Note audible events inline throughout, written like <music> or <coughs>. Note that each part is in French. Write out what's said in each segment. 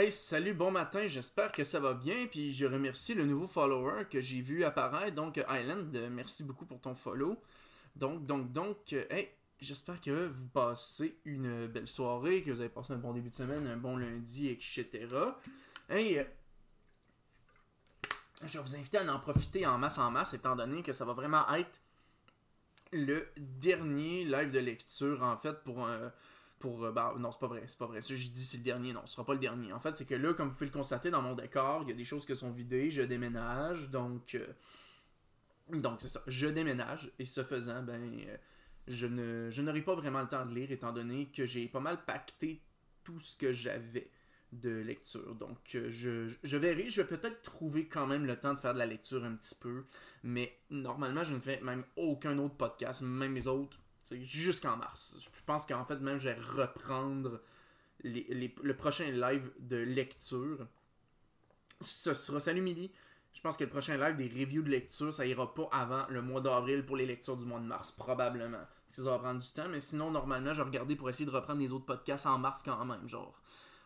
Hey, salut, bon matin, j'espère que ça va bien. Puis je remercie le nouveau follower que j'ai vu apparaître, donc euh, Island, euh, merci beaucoup pour ton follow. Donc, donc, donc, euh, hey, j'espère que vous passez une belle soirée, que vous avez passé un bon début de semaine, un bon lundi, etc. Hey, je vais vous inviter à en profiter en masse en masse, étant donné que ça va vraiment être le dernier live de lecture, en fait, pour un pour. Euh, bah, non, c'est pas vrai, c'est pas vrai. Ce je dis, c'est le dernier. Non, ce sera pas le dernier. En fait, c'est que là, comme vous pouvez le constater dans mon décor, il y a des choses qui sont vidées. Je déménage, donc. Euh, donc, c'est ça. Je déménage, et ce faisant, ben. Euh, je, ne, je n'aurai pas vraiment le temps de lire, étant donné que j'ai pas mal pacté tout ce que j'avais de lecture. Donc, je, je verrai, je vais peut-être trouver quand même le temps de faire de la lecture un petit peu, mais normalement, je ne fais même aucun autre podcast, même les autres Jusqu'en mars. Je pense qu'en fait, même, je vais reprendre le prochain live de lecture. Ce sera Salut Midi. Je pense que le prochain live des reviews de lecture, ça ira pas avant le mois d'avril pour les lectures du mois de mars, probablement. Ça va prendre du temps, mais sinon, normalement, je vais regarder pour essayer de reprendre les autres podcasts en mars quand même, genre.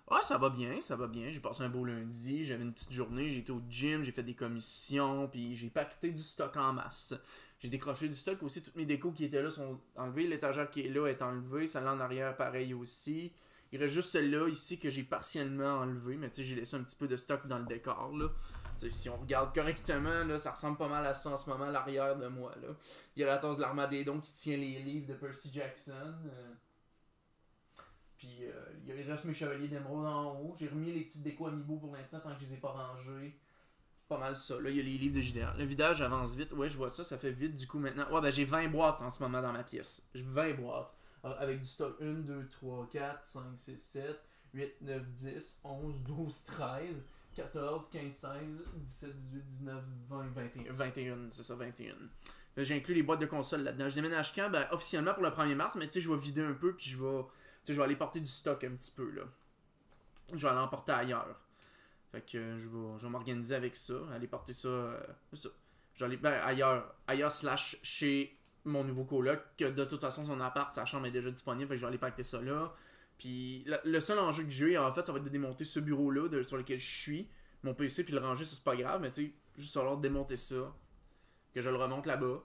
Ah, ça va bien, ça va bien. J'ai passé un beau lundi, j'avais une petite journée, j'étais au gym, j'ai fait des commissions, puis j'ai paqueté du stock en masse. J'ai décroché du stock aussi. Toutes mes décos qui étaient là sont enlevées. L'étagère qui est là est enlevée. Celle-là en arrière, pareil aussi. Il reste juste celle-là ici que j'ai partiellement enlevée. Mais tu sais, j'ai laissé un petit peu de stock dans le décor. Là. si on regarde correctement, là, ça ressemble pas mal à ça en ce moment, l'arrière de moi. Là. Il y a la tasse de donc qui tient les livres de Percy Jackson. Euh. Puis euh, il reste mes chevaliers d'émeraude en haut. J'ai remis les petites décos Amiibo pour l'instant tant que je les ai pas rangés pas mal ça. Là, il y a les livres de JDR. Le vidage avance vite. Ouais, je vois ça, ça fait vite du coup maintenant. Ouais, ben j'ai 20 boîtes en ce moment dans ma pièce. J'ai 20 boîtes. avec du stock 1, 2, 3, 4, 5, 6, 7, 8, 9, 10, 11, 12, 13, 14, 15, 16, 17, 18, 19, 20, 21. 21, c'est ça, 21. J'ai inclus les boîtes de console là-dedans. Je déménage quand? Ben, officiellement pour le 1er mars, mais tu sais, je vais vider un peu, puis je vais, je vais aller porter du stock un petit peu, là. Je vais aller en porter ailleurs. Fait que je vais, m'organiser avec ça, aller porter ça, euh, ben, ailleurs, ailleurs slash chez mon nouveau coloc, que de toute façon son appart, sa chambre est déjà disponible, fait que je vais aller pacter ça là. Puis le seul enjeu que j'ai, en fait, ça va être de démonter ce bureau-là sur lequel je suis, mon PC, puis le ranger, c'est pas grave, mais tu sais, juste falloir démonter ça, que je le remonte là-bas.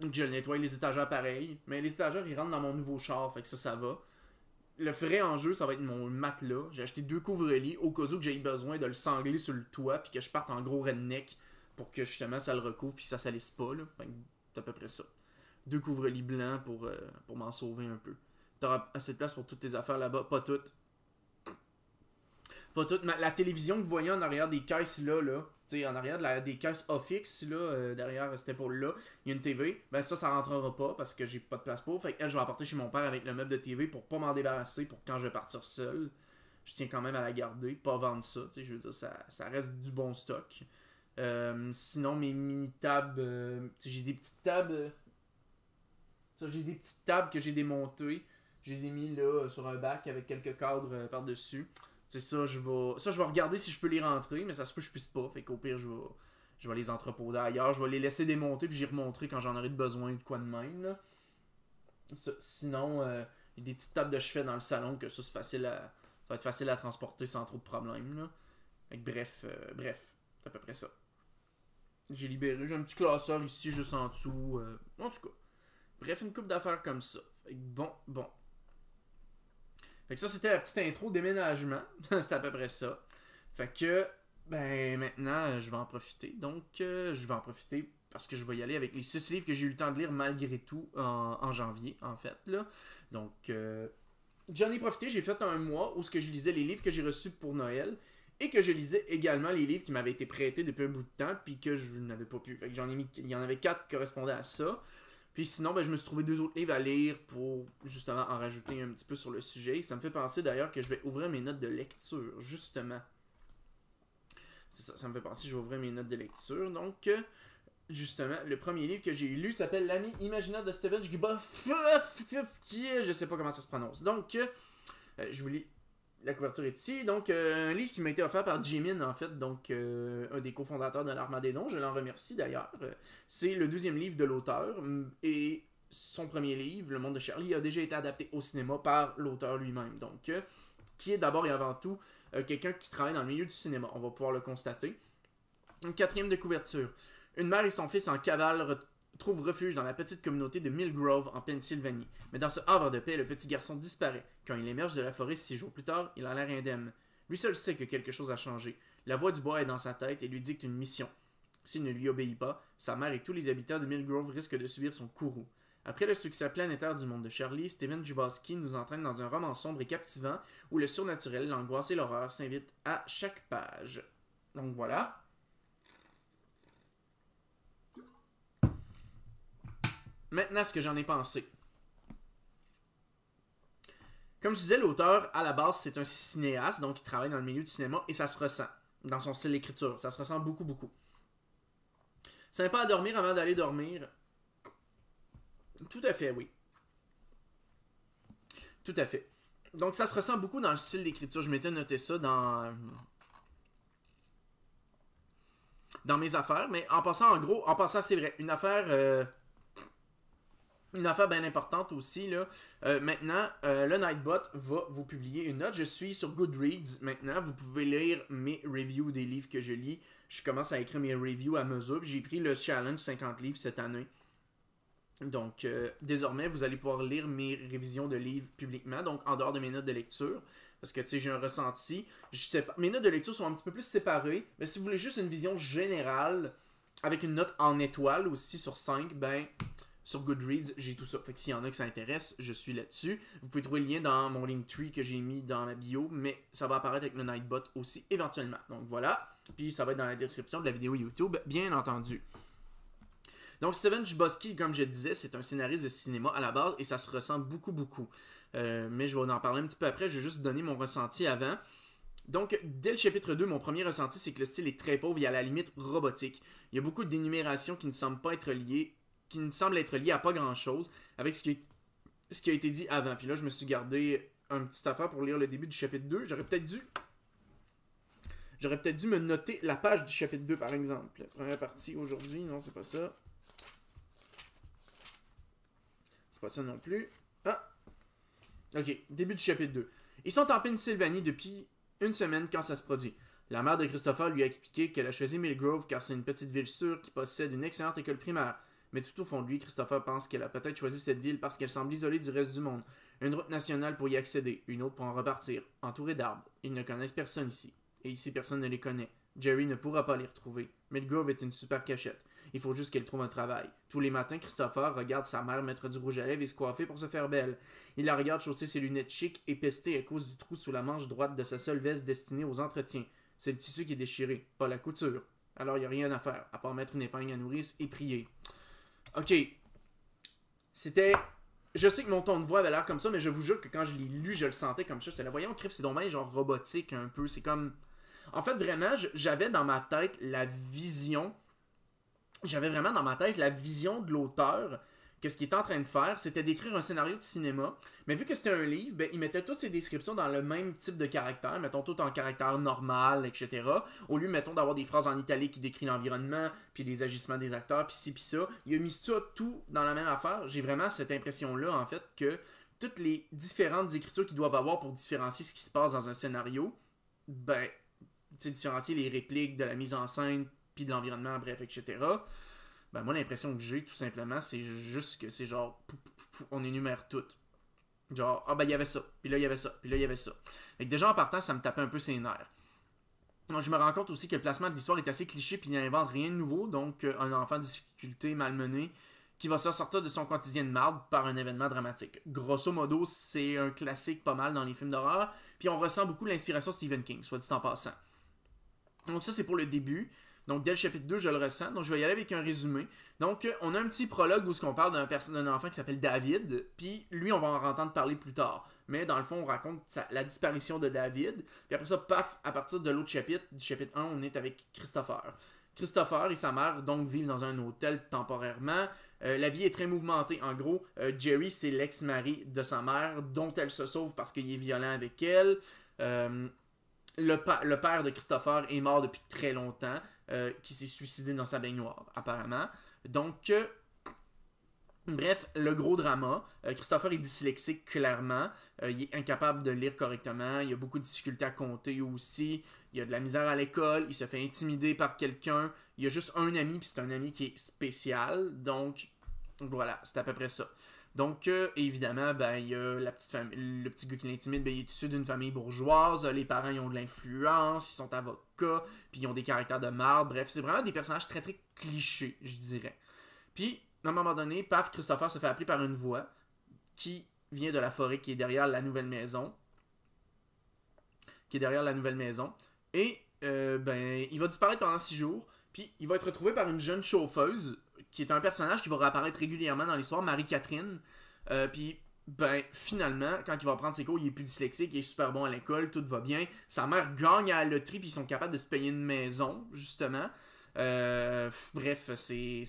que je nettoie les étagères pareil, mais les étagères ils rentrent dans mon nouveau char, fait que ça, ça va le vrai enjeu, ça va être mon matelas. J'ai acheté deux couvre-lits au cas où que j'ai besoin de le sangler sur le toit puis que je parte en gros redneck pour que justement ça le recouvre puis ça salisse pas. Là. à peu près ça. Deux couvre-lits blancs pour, euh, pour m'en sauver un peu. T'auras assez de place pour toutes tes affaires là-bas, pas toutes pas la télévision que vous voyez en arrière des caisses là, là, tu en arrière des caisses Offix là, euh, derrière cette pour là, il y a une TV, ben ça, ça rentrera pas parce que j'ai pas de place pour. Fait eh, je vais apporter chez mon père avec le meuble de TV pour pas m'en débarrasser pour quand je vais partir seul. Je tiens quand même à la garder, pas vendre ça, tu je veux dire, ça, reste du bon stock. Euh, sinon, mes mini-tables, euh, sais j'ai des petites tables. Ça, j'ai des petites tables que j'ai démontées. Je les ai mis là sur un bac avec quelques cadres par-dessus. C'est ça, je vais. Ça, je vais regarder si je peux les rentrer, mais ça se peut que je puisse pas. Fait qu'au pire, je vais. Je vais les entreposer ailleurs, je vais les laisser démonter puis j'y remonterai quand j'en aurai besoin de quoi de même. Là. sinon, il y a des petites tables de chevet dans le salon que ça c'est facile Ça va être facile à transporter sans trop de problèmes. bref, euh, bref, c'est à peu près ça. J'ai libéré, j'ai un petit classeur ici juste en dessous. Euh, en tout cas. Bref, une coupe d'affaires comme ça. Fait bon, bon. Fait ça, c'était la petite intro déménagement. <laughs> c'est à peu près ça. Fait que, ben maintenant, je vais en profiter. Donc, euh, je vais en profiter parce que je vais y aller avec les six livres que j'ai eu le temps de lire malgré tout en, janvier, en fait. Là. Donc, euh, j'en ai profité. J'ai fait un mois où ce que je lisais les livres que j'ai reçus pour Noël et que je lisais également les livres qui m'avaient été prêtés depuis un bout de temps puis que je n'avais pas pu. Fait j'en ai mis, il y en avait quatre qui correspondaient à ça. Puis sinon, je me suis trouvé deux autres livres à lire pour justement en rajouter un petit peu sur le sujet. ça me fait penser d'ailleurs que je vais ouvrir mes notes de lecture, justement. C'est ça, ça me fait penser que je vais ouvrir mes notes de lecture. Donc, justement, le premier livre que j'ai lu s'appelle L'ami imaginaire de Steven Giboff. Je sais pas comment ça se prononce. Donc, je vous lis la couverture est ici. Donc, euh, un livre qui m'a été offert par Jimin, en fait, donc euh, un des cofondateurs de des noms. Je l'en remercie d'ailleurs. Euh, c'est le deuxième livre de l'auteur mm, et son premier livre, Le Monde de Charlie, a déjà été adapté au cinéma par l'auteur lui-même. Donc, qui est d'abord et avant tout quelqu'un qui travaille dans le milieu du cinéma. On va pouvoir le constater. quatrième de couverture. Une mère et son fils en cavale trouve refuge dans la petite communauté de Millgrove en Pennsylvanie. Mais dans ce havre de paix, le petit garçon disparaît. Quand il émerge de la forêt six jours plus tard, il a l'air indemne. Lui seul sait que quelque chose a changé. La voix du bois est dans sa tête et lui dicte une mission. S'il ne lui obéit pas, sa mère et tous les habitants de Millgrove risquent de subir son courroux. Après le succès planétaire du monde de Charlie, Steven Jubaski nous entraîne dans un roman sombre et captivant où le surnaturel, l'angoisse et l'horreur s'invitent à chaque page. Donc voilà, Maintenant, ce que j'en ai pensé. Comme je disais, l'auteur, à la base, c'est un cinéaste, donc il travaille dans le milieu du cinéma et ça se ressent dans son style d'écriture. Ça se ressent beaucoup, beaucoup. Sympa à dormir avant d'aller dormir. Tout à fait, oui. Tout à fait. Donc ça se ressent beaucoup dans le style d'écriture. Je m'étais noté ça dans dans mes affaires, mais en passant en gros, en passant c'est vrai, une affaire euh, une affaire bien importante aussi, là. Euh, maintenant, euh, le Nightbot va vous publier une note. Je suis sur Goodreads maintenant. Vous pouvez lire mes reviews des livres que je lis. Je commence à écrire mes reviews à mesure. J'ai pris le challenge 50 livres cette année. Donc, euh, désormais, vous allez pouvoir lire mes révisions de livres publiquement, donc en dehors de mes notes de lecture. Parce que, tu sais, j'ai un ressenti. Je sais pas, mes notes de lecture sont un petit peu plus séparées. Mais si vous voulez juste une vision générale, avec une note en étoile aussi sur 5, ben, sur Goodreads, j'ai tout ça. Fait que s'il y en a qui intéresse, je suis là-dessus. Vous pouvez trouver le lien dans mon link Linktree que j'ai mis dans la bio, mais ça va apparaître avec le Nightbot aussi éventuellement. Donc voilà. Puis ça va être dans la description de la vidéo YouTube, bien entendu. Donc Steven Chbosky, comme je disais, c'est un scénariste de cinéma à la base et ça se ressent beaucoup, beaucoup. Euh, mais je vais en parler un petit peu après, je vais juste donner mon ressenti avant. Donc, dès le chapitre 2, mon premier ressenti, c'est que le style est très pauvre et à la limite robotique. Il y a beaucoup d'énumérations qui ne semblent pas être liées qui ne semble être lié à pas grand-chose avec ce qui, a été dit avant. Puis là, je me suis gardé un petit affaire pour lire le début du chapitre 2. J'aurais peut-être dû... J'aurais peut-être dû me noter la page du chapitre 2, par exemple. La première partie aujourd'hui, non, c'est pas ça. C'est pas ça non plus. Ah! Ok, début du chapitre 2. Ils sont en Pennsylvanie depuis une semaine quand ça se produit. La mère de Christopher lui a expliqué qu'elle a choisi Millgrove car c'est une petite ville sûre qui possède une excellente école primaire mais tout au fond de lui, Christopher pense qu'elle a peut-être choisi cette ville parce qu'elle semble isolée du reste du monde. Une route nationale pour y accéder, une autre pour en repartir, entourée d'arbres. Ils ne connaissent personne ici. Et ici, personne ne les connaît. Jerry ne pourra pas les retrouver. Midgrove est une super cachette. Il faut juste qu'elle trouve un travail. Tous les matins, Christopher regarde sa mère mettre du rouge à lèvres et se coiffer pour se faire belle. Il la regarde chausser ses lunettes chic et pester à cause du trou sous la manche droite de sa seule veste destinée aux entretiens. C'est le tissu qui est déchiré, pas la couture. Alors il n'y a rien à faire, à part mettre une épingle à nourrice et prier. OK. C'était. Je sais que mon ton de voix avait l'air comme ça, mais je vous jure que quand je l'ai lu, je le sentais comme ça. C'était là, voyons, crip c'est dommage, genre robotique un peu. C'est comme. En fait, vraiment, j'avais dans ma tête la vision. J'avais vraiment dans ma tête la vision de l'auteur que ce qu'il était en train de faire, c'était d'écrire un scénario de cinéma. Mais vu que c'était un livre, ben, il mettait toutes ses descriptions dans le même type de caractère, mettons tout en caractère normal, etc. Au lieu, mettons, d'avoir des phrases en italique qui décrit l'environnement, puis les agissements des acteurs, puis ci, puis ça. Il a mis ça tout dans la même affaire. J'ai vraiment cette impression-là, en fait, que toutes les différentes écritures qu'ils doivent avoir pour différencier ce qui se passe dans un scénario, ben, différencier les répliques de la mise en scène, puis de l'environnement, bref, etc. Ben, moi l'impression que j'ai tout simplement, c'est juste que c'est genre on énumère tout. Genre ah ben il y avait ça, puis là il y avait ça, puis là il y avait ça. déjà en partant, ça me tapait un peu ses nerfs. Donc, je me rends compte aussi que le placement de l'histoire est assez cliché puis il n'invente rien de nouveau, donc euh, un enfant de difficulté malmené qui va se sortir de son quotidien de marde par un événement dramatique. Grosso modo, c'est un classique pas mal dans les films d'horreur, puis on ressent beaucoup l'inspiration Stephen King, soit dit en passant. Donc ça c'est pour le début. Donc, dès le chapitre 2, je le ressens. Donc, je vais y aller avec un résumé. Donc, on a un petit prologue où ce qu'on parle d'un enfant qui s'appelle David. Puis, lui, on va en entendre parler plus tard. Mais dans le fond, on raconte la disparition de David. Puis après ça, paf, à partir de l'autre chapitre, du chapitre 1, on est avec Christopher. Christopher et sa mère donc vivent dans un hôtel temporairement. Euh, la vie est très mouvementée. En gros, euh, Jerry, c'est l'ex-mari de sa mère, dont elle se sauve parce qu'il est violent avec elle. Euh, le, père de Christopher est mort depuis très longtemps. Euh, qui s'est suicidé dans sa baignoire, apparemment. Donc, euh, bref, le gros drama. Euh, Christopher est dyslexique, clairement. il est incapable de lire correctement. Il a beaucoup de difficultés à compter aussi. Il a de la misère à l'école. Il se fait intimider par quelqu'un. Il a juste un ami, puis c'est un ami qui est spécial. Donc, voilà, c'est à peu près ça. Donc, euh, évidemment, ben, il y a la petite le petit gars qui l'intimide, ben, il est issu d'une famille bourgeoise, les parents ils ont de l'influence, ils sont avocats, puis ils ont des caractères de marde, bref, c'est vraiment des personnages très très clichés, je dirais. Puis, à un moment donné, paf, Christopher se fait appeler par une voix qui vient de la forêt qui est derrière la nouvelle maison. Qui est derrière la nouvelle maison. Et, euh, ben, il va disparaître pendant six jours, puis il va être retrouvé par une jeune chauffeuse qui est un personnage qui va réapparaître régulièrement dans l'histoire, Marie-Catherine. Euh, puis, ben, finalement, quand il va prendre ses cours, il est plus dyslexique, il est super bon à l'école, tout va bien. Sa mère gagne à la loterie, puis ils sont capables de se payer une maison, justement. Euh, bref, c'est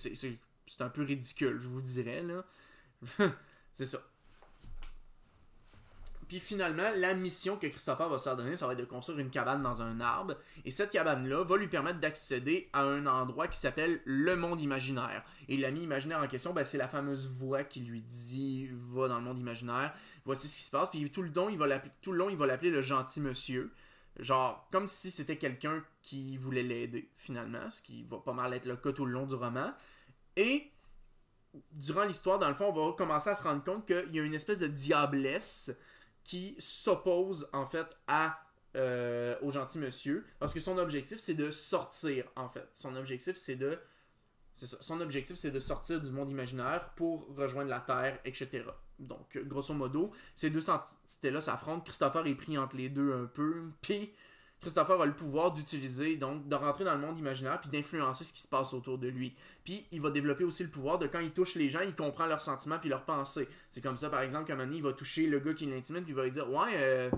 un peu ridicule, je vous dirais, là. <laughs> c'est ça. Puis finalement, la mission que Christopher va se donner, ça va être de construire une cabane dans un arbre. Et cette cabane-là va lui permettre d'accéder à un endroit qui s'appelle le monde imaginaire. Et l'ami imaginaire en question, ben, c'est la fameuse voix qui lui dit Va dans le monde imaginaire, voici ce qui se passe. Puis tout le, long, il va tout le long, il va l'appeler le gentil monsieur. Genre, comme si c'était quelqu'un qui voulait l'aider, finalement, ce qui va pas mal être le cas tout le long du roman. Et durant l'histoire, dans le fond, on va commencer à se rendre compte qu'il y a une espèce de diablesse qui s'oppose en fait à euh, au gentil monsieur parce que son objectif c'est de sortir en fait son objectif c'est de son objectif c'est de sortir du monde imaginaire pour rejoindre la terre etc donc grosso modo ces deux entités là s'affrontent Christopher est pris entre les deux un peu puis Christopher a le pouvoir d'utiliser, donc de rentrer dans le monde imaginaire, puis d'influencer ce qui se passe autour de lui. Puis il va développer aussi le pouvoir de quand il touche les gens, il comprend leurs sentiments puis leurs pensées. C'est comme ça, par exemple, qu'à un il va toucher le gars qui l'intimide, puis il va lui dire Ouais, euh,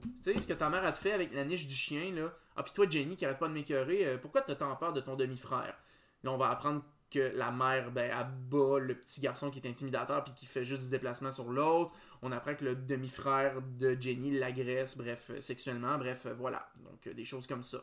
tu sais, ce que ta mère a fait avec la niche du chien, là. Ah, puis toi, Jenny, qui arrête pas de m'écœurer, euh, pourquoi t'as tant peur de ton demi-frère Là, on va apprendre que la mère, ben, abat le petit garçon qui est intimidateur puis qui fait juste du déplacement sur l'autre. On apprend que le demi-frère de Jenny l'agresse, bref, euh, sexuellement, bref, euh, voilà. Donc, euh, des choses comme ça.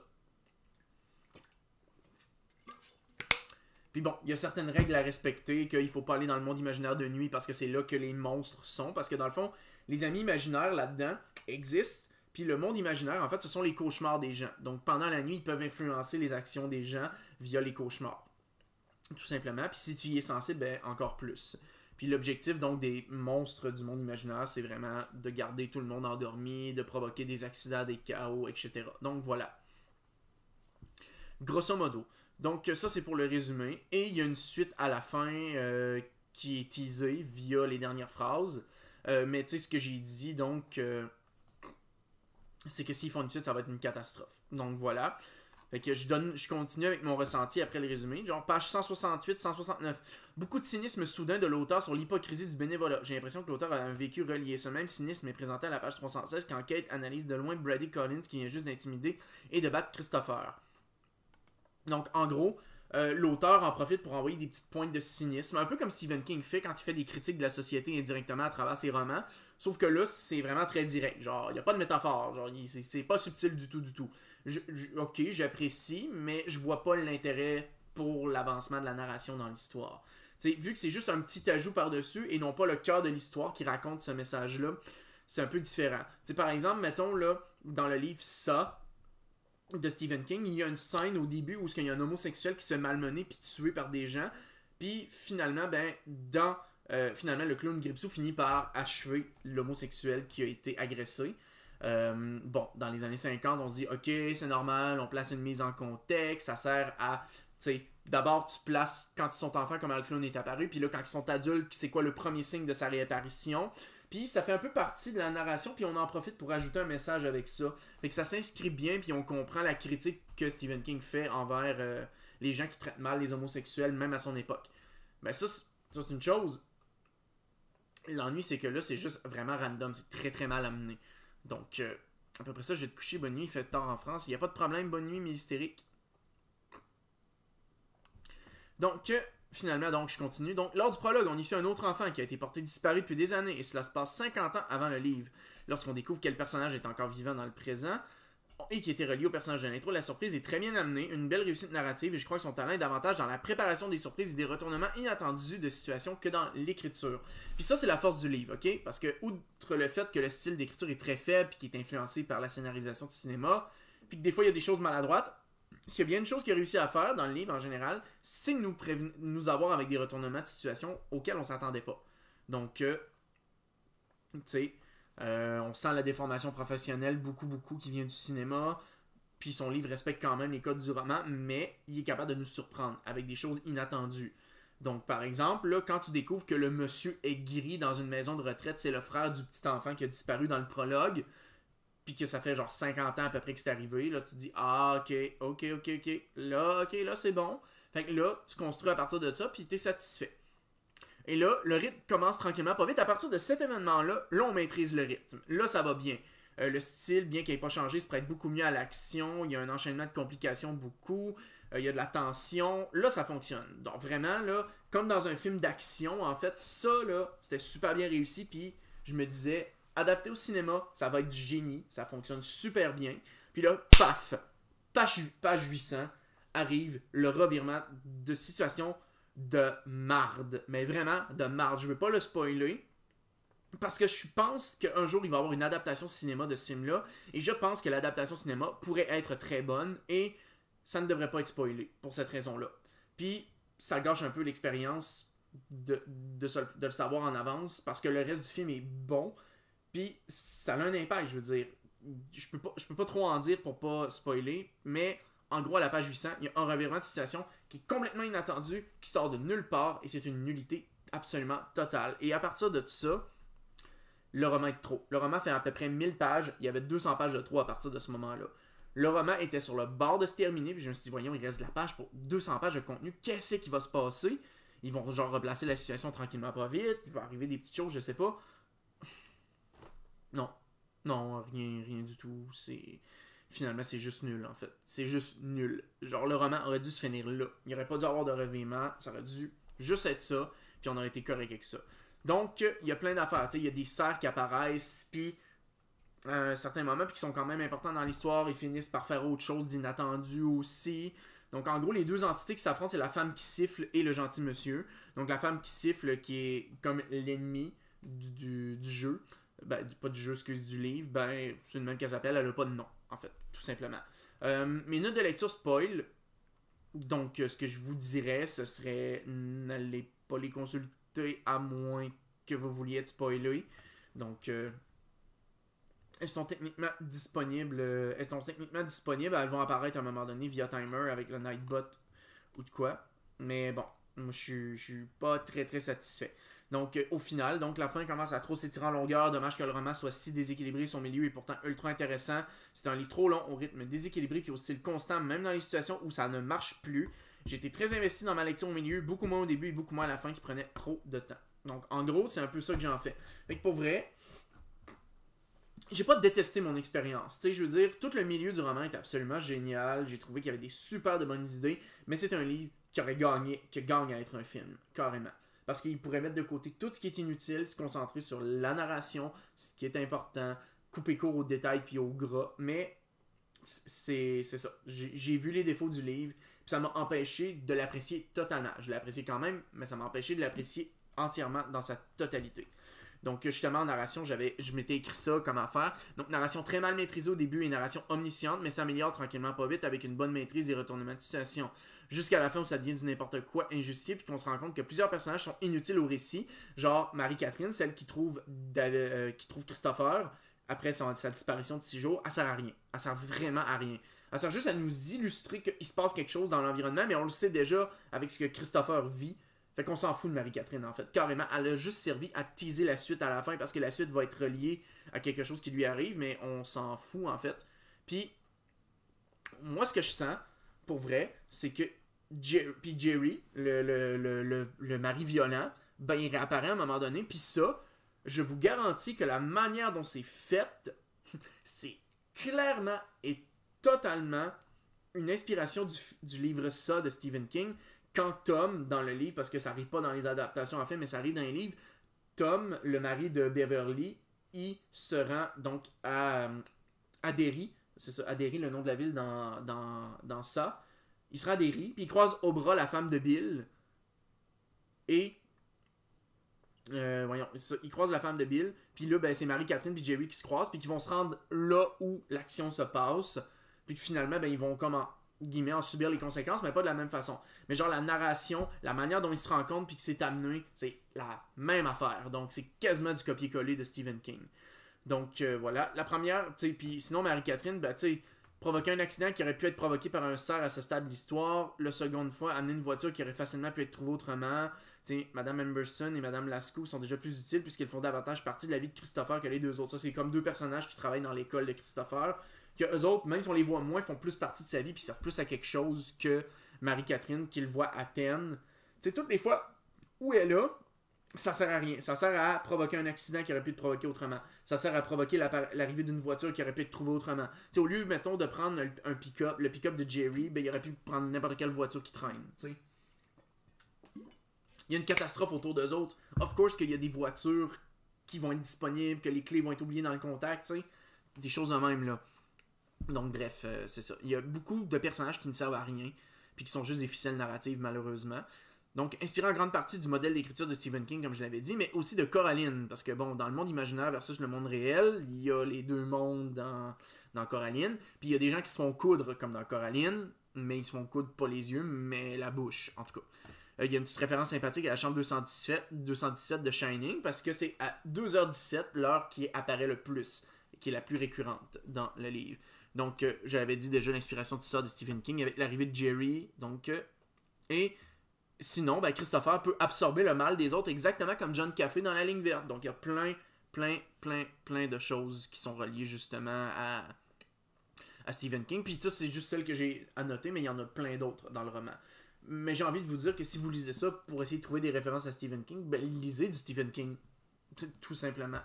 Puis bon, il y a certaines règles à respecter, qu'il faut pas aller dans le monde imaginaire de nuit parce que c'est là que les monstres sont, parce que dans le fond, les amis imaginaires là-dedans existent, puis le monde imaginaire, en fait, ce sont les cauchemars des gens. Donc pendant la nuit, ils peuvent influencer les actions des gens via les cauchemars tout simplement. Puis si tu y es sensible, ben, encore plus. Puis l'objectif donc des monstres du monde imaginaire, c'est vraiment de garder tout le monde endormi, de provoquer des accidents, des chaos, etc. Donc voilà. Grosso modo. Donc ça c'est pour le résumé. Et il y a une suite à la fin euh, qui est teasée via les dernières phrases. Euh, mais tu sais ce que j'ai dit donc... Euh, c'est que s'ils font une suite, ça va être une catastrophe. Donc voilà je, continue avec mon ressenti après le résumé. Genre page 168-169. Beaucoup de cynisme soudain de l'auteur sur l'hypocrisie du bénévolat. J'ai l'impression que l'auteur a un vécu relié. Ce même cynisme est présenté à la page 316 quand Kate analyse de loin Brady Collins qui vient juste d'intimider et de battre Christopher. Donc en gros, euh, l'auteur en profite pour envoyer des petites pointes de cynisme, un peu comme Stephen King fait quand il fait des critiques de la société indirectement à travers ses romans, sauf que là, c'est vraiment très direct. Genre, il n'y a pas de métaphore, genre, c'est pas subtil du tout, du tout ok, j'apprécie, mais je vois pas l'intérêt pour l'avancement de la narration dans l'histoire. Vu que c'est juste un petit ajout par-dessus et non pas le cœur de l'histoire qui raconte ce message-là, c'est un peu différent. par exemple, mettons là, dans le livre Ça de Stephen King, il y a une scène au début où il y a un homosexuel qui se fait malmener puis tuer par des gens. Puis finalement, ben, dans euh, finalement, le clown Gripsou finit par achever l'homosexuel qui a été agressé. Euh, bon, dans les années 50, on se dit, OK, c'est normal, on place une mise en contexte, ça sert à, tu sais d'abord tu places quand ils sont enfants comment le clone est apparu, puis là quand ils sont adultes, c'est quoi le premier signe de sa réapparition. Puis ça fait un peu partie de la narration, puis on en profite pour ajouter un message avec ça. Fait que ça s'inscrit bien, puis on comprend la critique que Stephen King fait envers euh, les gens qui traitent mal les homosexuels, même à son époque. Mais ben, ça, c'est une chose. L'ennui, c'est que là, c'est juste vraiment random, c'est très très mal amené. Donc, à peu près ça, je vais te coucher. Bonne nuit, il fait tard en France. Il n'y a pas de problème. Bonne nuit, mystérique. Donc, euh, finalement, donc, je continue. Donc, lors du prologue, on y suit un autre enfant qui a été porté disparu depuis des années et cela se passe 50 ans avant le livre. Lorsqu'on découvre quel personnage est encore vivant dans le présent, et qui était relié au personnage de l'intro. La surprise est très bien amenée, une belle réussite narrative et je crois que son talent est davantage dans la préparation des surprises et des retournements inattendus de situations que dans l'écriture. Puis ça, c'est la force du livre, ok? Parce que, outre le fait que le style d'écriture est très faible puis qui est influencé par la scénarisation de cinéma, puis que des fois il y a des choses maladroites, ce qu'il y a bien une chose qu'il a réussi à faire dans le livre en général, c'est nous, nous avoir avec des retournements de situations auxquels on s'attendait pas. Donc, euh, tu sais euh, on sent la déformation professionnelle, beaucoup, beaucoup qui vient du cinéma. Puis son livre respecte quand même les codes du roman, mais il est capable de nous surprendre avec des choses inattendues. Donc, par exemple, là, quand tu découvres que le monsieur est guéri dans une maison de retraite, c'est le frère du petit enfant qui a disparu dans le prologue, puis que ça fait genre 50 ans à peu près que c'est arrivé, là, tu dis Ah, ok, ok, ok, ok, là, ok, là, c'est bon. Fait que là, tu construis à partir de ça, puis es satisfait. Et là, le rythme commence tranquillement, pas vite. À partir de cet événement-là, là, on maîtrise le rythme. Là, ça va bien. Euh, le style, bien qu'il n'ait pas changé, se être beaucoup mieux à l'action. Il y a un enchaînement de complications beaucoup. Euh, il y a de la tension. Là, ça fonctionne. Donc, vraiment, là, comme dans un film d'action, en fait, ça, là, c'était super bien réussi. Puis, je me disais, adapté au cinéma, ça va être du génie. Ça fonctionne super bien. Puis là, paf, page, page 800, arrive le revirement de situation de marde. Mais vraiment, de marde. Je veux pas le spoiler. Parce que je pense qu'un jour, il va y avoir une adaptation cinéma de ce film-là. Et je pense que l'adaptation cinéma pourrait être très bonne. Et ça ne devrait pas être spoilé pour cette raison-là. Puis, ça gâche un peu l'expérience de, de, le savoir en avance. Parce que le reste du film est bon. Puis, ça a un impact, je veux dire. Je peux pas, je peux pas trop en dire pour pas spoiler. Mais en gros, à la page 800, il y a un revirement de situation qui est complètement inattendu, qui sort de nulle part, et c'est une nullité absolument totale. Et à partir de ça, le roman est trop. Le roman fait à peu près 1000 pages, il y avait 200 pages de trop à partir de ce moment-là. Le roman était sur le bord de se terminer, puis je me suis dit, voyons, il reste la page pour 200 pages de contenu, qu'est-ce qui va se passer Ils vont genre replacer la situation tranquillement pas vite, il va arriver des petites choses, je sais pas. Non. Non, rien, rien du tout. C'est finalement, c'est juste nul, en fait. C'est juste nul. Genre, le roman aurait dû se finir là. Il aurait pas dû avoir de revirement. Ça aurait dû juste être ça. Puis on aurait été correct avec ça. Donc, il y a plein d'affaires. Il y a des cerfs qui apparaissent. Puis, à un certain moment, puis qui sont quand même importants dans l'histoire. Ils finissent par faire autre chose d'inattendu aussi. Donc, en gros, les deux entités qui s'affrontent, c'est la femme qui siffle et le gentil monsieur. Donc, la femme qui siffle, qui est comme l'ennemi du, jeu. Ben, pas du jeu, excuse, du livre. Ben, c'est une même qu'elle s'appelle. Elle a pas de nom, en fait tout simplement. Euh, mes notes de lecture spoil. Donc, euh, ce que je vous dirais, ce serait n'allez pas les consulter à moins que vous vouliez être spoilé. Donc, euh, elles sont techniquement disponibles. Euh, elles sont techniquement disponibles. Elles vont apparaître à un moment donné via timer avec le Nightbot ou de quoi. Mais bon, moi, je suis pas très très satisfait. Donc, euh, au final, donc la fin commence à trop s'étirer en longueur. Dommage que le roman soit si déséquilibré. Son milieu est pourtant ultra intéressant. C'est un livre trop long, au rythme déséquilibré, puis aussi le constant, même dans les situations où ça ne marche plus. J'étais très investi dans ma lecture au milieu, beaucoup moins au début et beaucoup moins à la fin qui prenait trop de temps. Donc, en gros, c'est un peu ça que j'en fais. Fait que pour vrai, j'ai pas détesté mon expérience. Tu sais, je veux dire, tout le milieu du roman est absolument génial. J'ai trouvé qu'il y avait des super de bonnes idées, mais c'est un livre qui aurait gagné, qui gagne à être un film, carrément parce qu'il pourrait mettre de côté tout ce qui est inutile, se concentrer sur la narration, ce qui est important, couper court aux détails puis au gras. Mais c'est ça. J'ai vu les défauts du livre, puis ça m'a empêché de l'apprécier totalement. Je l'ai apprécié quand même, mais ça m'a empêché de l'apprécier entièrement dans sa totalité. Donc justement en narration, j'avais je m'étais écrit ça comme affaire. Donc narration très mal maîtrisée au début et narration omnisciente, mais ça s'améliore tranquillement pas vite avec une bonne maîtrise des retournements de situation jusqu'à la fin où ça devient du n'importe quoi injustifié, puis qu'on se rend compte que plusieurs personnages sont inutiles au récit, genre Marie-Catherine, celle qui trouve, euh, qui trouve Christopher après sa disparition de six jours, elle sert à rien. Elle sert vraiment à rien. Elle sert juste à nous illustrer qu'il se passe quelque chose dans l'environnement, mais on le sait déjà avec ce que Christopher vit. Fait qu'on s'en fout de Marie-Catherine, en fait. Carrément, elle a juste servi à teaser la suite à la fin parce que la suite va être reliée à quelque chose qui lui arrive, mais on s'en fout, en fait. Puis, moi, ce que je sens, pour vrai, c'est que puis Jerry, le, mari violent, ben, il réapparaît à un moment donné. Puis ça, je vous garantis que la manière dont c'est fait, <laughs> c'est clairement et totalement une inspiration du, livre Ça de Stephen King. Quand Tom, dans le livre, parce que ça arrive pas dans les adaptations en fait, mais ça arrive dans les livres, Tom, le mari de Beverly, il se rend donc à, à euh, Derry, c'est ça, à le nom de la ville dans ça il se rend des puis il croise au bras la femme de Bill. Et. Euh, voyons, il croise la femme de Bill, puis là, ben, c'est Marie-Catherine et Jerry qui se croisent, puis qui vont se rendre là où l'action se passe, puis finalement, ben, ils vont comment guillemets, en subir les conséquences, mais pas de la même façon. Mais genre la narration, la manière dont ils se rencontrent puis que c'est amené, c'est la même affaire. Donc c'est quasiment du copier-coller de Stephen King. Donc euh, voilà, la première, tu sais, puis sinon Marie-Catherine, ben, tu sais, provoquer un accident qui aurait pu être provoqué par un cerf à ce stade de l'histoire. La seconde fois, amener une voiture qui aurait facilement pu être trouvée autrement. T'sais, Madame Emerson et Madame Lasco sont déjà plus utiles puisqu'elles font davantage partie de la vie de Christopher que les deux autres. Ça, c'est comme deux personnages qui travaillent dans l'école de Christopher. Que eux autres, même si on les voit moins, font plus partie de sa vie puis servent plus à quelque chose que Marie-Catherine, qu'il voit à peine. Tu toutes les fois où elle est là, ça sert à rien. Ça sert à provoquer un accident qui aurait pu être provoqué autrement. Ça sert à provoquer l'arrivée d'une voiture qui aurait pu être trouvée autrement. au lieu, mettons, de prendre un, pick-up, le pick-up de Jerry, ben, il aurait pu prendre n'importe quelle voiture qui traîne. Il y a une catastrophe autour d'eux autres. Of course qu'il y a des voitures qui vont être disponibles, que les clés vont être oubliées dans le contact, sais, des choses de même. là. Donc bref, euh, c'est ça. Il y a beaucoup de personnages qui ne servent à rien, puis qui sont juste des ficelles narratives malheureusement. Donc, inspiré en grande partie du modèle d'écriture de Stephen King, comme je l'avais dit, mais aussi de Coraline, parce que bon, dans le monde imaginaire versus le monde réel, il y a les deux mondes dans, dans Coraline, puis il y a des gens qui se font coudre, comme dans Coraline, mais ils se font coudre pas les yeux, mais la bouche, en tout cas. Euh, il y a une petite référence sympathique à la chambre 217, 217 de Shining, parce que c'est à 12 h 17 l'heure qui apparaît le plus, qui est la plus récurrente dans le livre. Donc, euh, j'avais dit déjà l'inspiration de sort de Stephen King avec l'arrivée de Jerry, donc, euh, et Sinon, ben, Christopher peut absorber le mal des autres exactement comme John Café dans la ligne verte. Donc il y a plein, plein, plein, plein de choses qui sont reliées justement à, à Stephen King. Puis ça, c'est juste celle que j'ai annotée, mais il y en a plein d'autres dans le roman. Mais j'ai envie de vous dire que si vous lisez ça pour essayer de trouver des références à Stephen King, ben, lisez du Stephen King. Tout simplement.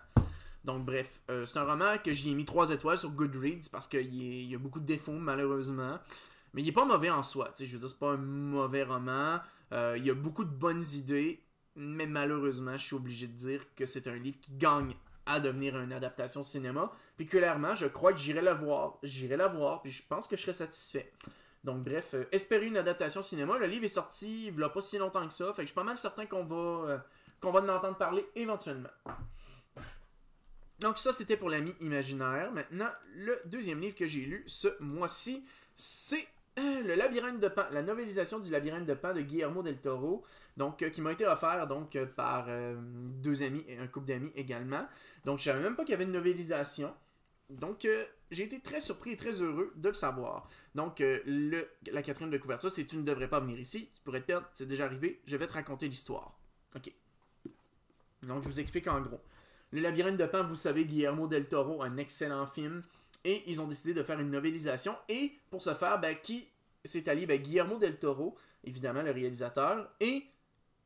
Donc bref, euh, c'est un roman que j'y ai mis 3 étoiles sur Goodreads parce qu'il y, a beaucoup de défauts malheureusement. Mais il est pas mauvais en soi. Je veux dire, c'est pas un mauvais roman. Euh, il y a beaucoup de bonnes idées, mais malheureusement, je suis obligé de dire que c'est un livre qui gagne à devenir une adaptation cinéma. Puis clairement, je crois que j'irai la voir, j'irai la voir, puis je pense que je serai satisfait. Donc bref, euh, espérer une adaptation cinéma. Le livre est sorti il n'y a pas si longtemps que ça, fait que je suis pas mal certain qu'on va, euh, qu'on va en entendre parler éventuellement. Donc ça, c'était pour l'ami imaginaire. Maintenant, le deuxième livre que j'ai lu ce mois-ci, c'est euh, le labyrinthe de pain, la novélisation du labyrinthe de pain de Guillermo del Toro, donc euh, qui m'a été offert donc euh, par deux amis et un couple d'amis également. Donc je savais même pas qu'il y avait une novelisation. Donc j'ai été très surpris et très heureux de le savoir. Donc la quatrième de couverture, c'est tu ne devrais pas venir ici, tu pourrais te perdre, c'est déjà arrivé, je vais te raconter l'histoire. Ok. Donc je vous explique en gros. Le labyrinthe de pain, vous savez, Guillermo del Toro, un excellent film. Et ils ont décidé de faire une novélisation. Et pour ce faire, ben, qui s'est allié ben, Guillermo del Toro, évidemment le réalisateur, et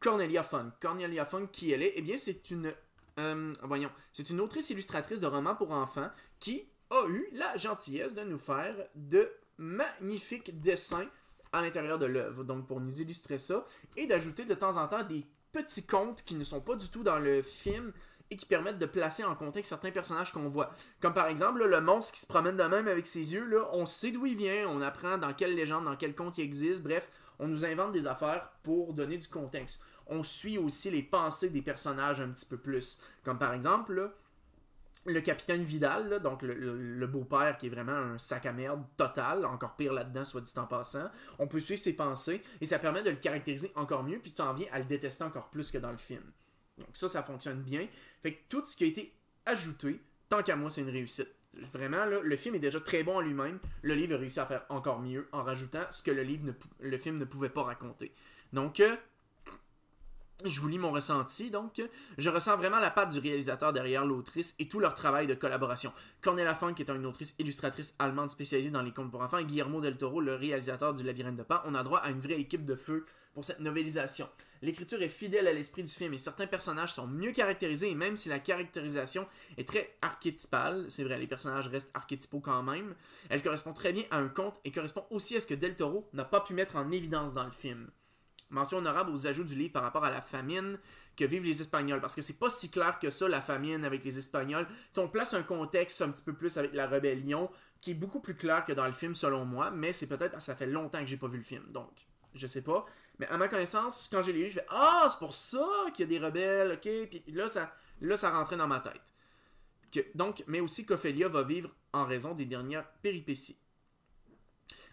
Cornelia Fun. Cornelia Fun, qui elle est Eh bien, c'est une. Euh, voyons, c'est une autrice illustratrice de romans pour enfants qui a eu la gentillesse de nous faire de magnifiques dessins à l'intérieur de l'oeuvre. Donc, pour nous illustrer ça, et d'ajouter de temps en temps des petits contes qui ne sont pas du tout dans le film, et qui permettent de placer en contexte certains personnages qu'on voit. Comme par exemple, le monstre qui se promène de même avec ses yeux, on sait d'où il vient, on apprend dans quelle légende, dans quel conte il existe, bref, on nous invente des affaires pour donner du contexte. On suit aussi les pensées des personnages un petit peu plus. Comme par exemple, le capitaine Vidal, donc le, le beau-père qui est vraiment un sac à merde total, encore pire là-dedans, soit dit en passant, on peut suivre ses pensées et ça permet de le caractériser encore mieux, puis tu en viens à le détester encore plus que dans le film. Donc ça, ça fonctionne bien. Fait que tout ce qui a été ajouté, tant qu'à moi, c'est une réussite. Vraiment, le film est déjà très bon en lui-même. Le livre a réussi à faire encore mieux en rajoutant ce que le, film ne pouvait pas raconter. Donc, euh, je vous lis mon ressenti, donc. Je ressens vraiment la patte du réalisateur derrière l'autrice et tout leur travail de collaboration. Cornelia Funk est une autrice illustratrice allemande spécialisée dans les contes pour enfants et Guillermo del Toro, le réalisateur du Labyrinthe de Pan, on a droit à une vraie équipe de feu pour cette novelisation. L'écriture est fidèle à l'esprit du film et certains personnages sont mieux caractérisés, et même si la caractérisation est très archétypale, c'est vrai, les personnages restent archétypaux quand même, elle correspond très bien à un conte et correspond aussi à ce que Del Toro n'a pas pu mettre en évidence dans le film. Mention honorable aux ajouts du livre par rapport à la famine que vivent les Espagnols, parce que c'est pas si clair que ça, la famine avec les Espagnols. Si on place un contexte un petit peu plus avec la rébellion, qui est beaucoup plus clair que dans le film selon moi, mais c'est peut-être parce que ça fait longtemps que j'ai pas vu le film, donc je sais pas. Mais à ma connaissance, quand j'ai lu, je fais Ah, c'est pour ça qu'il y a des rebelles, ok. Puis là, ça, là, ça rentrait dans ma tête. donc, mais aussi qu'Ophélia va vivre en raison des dernières péripéties.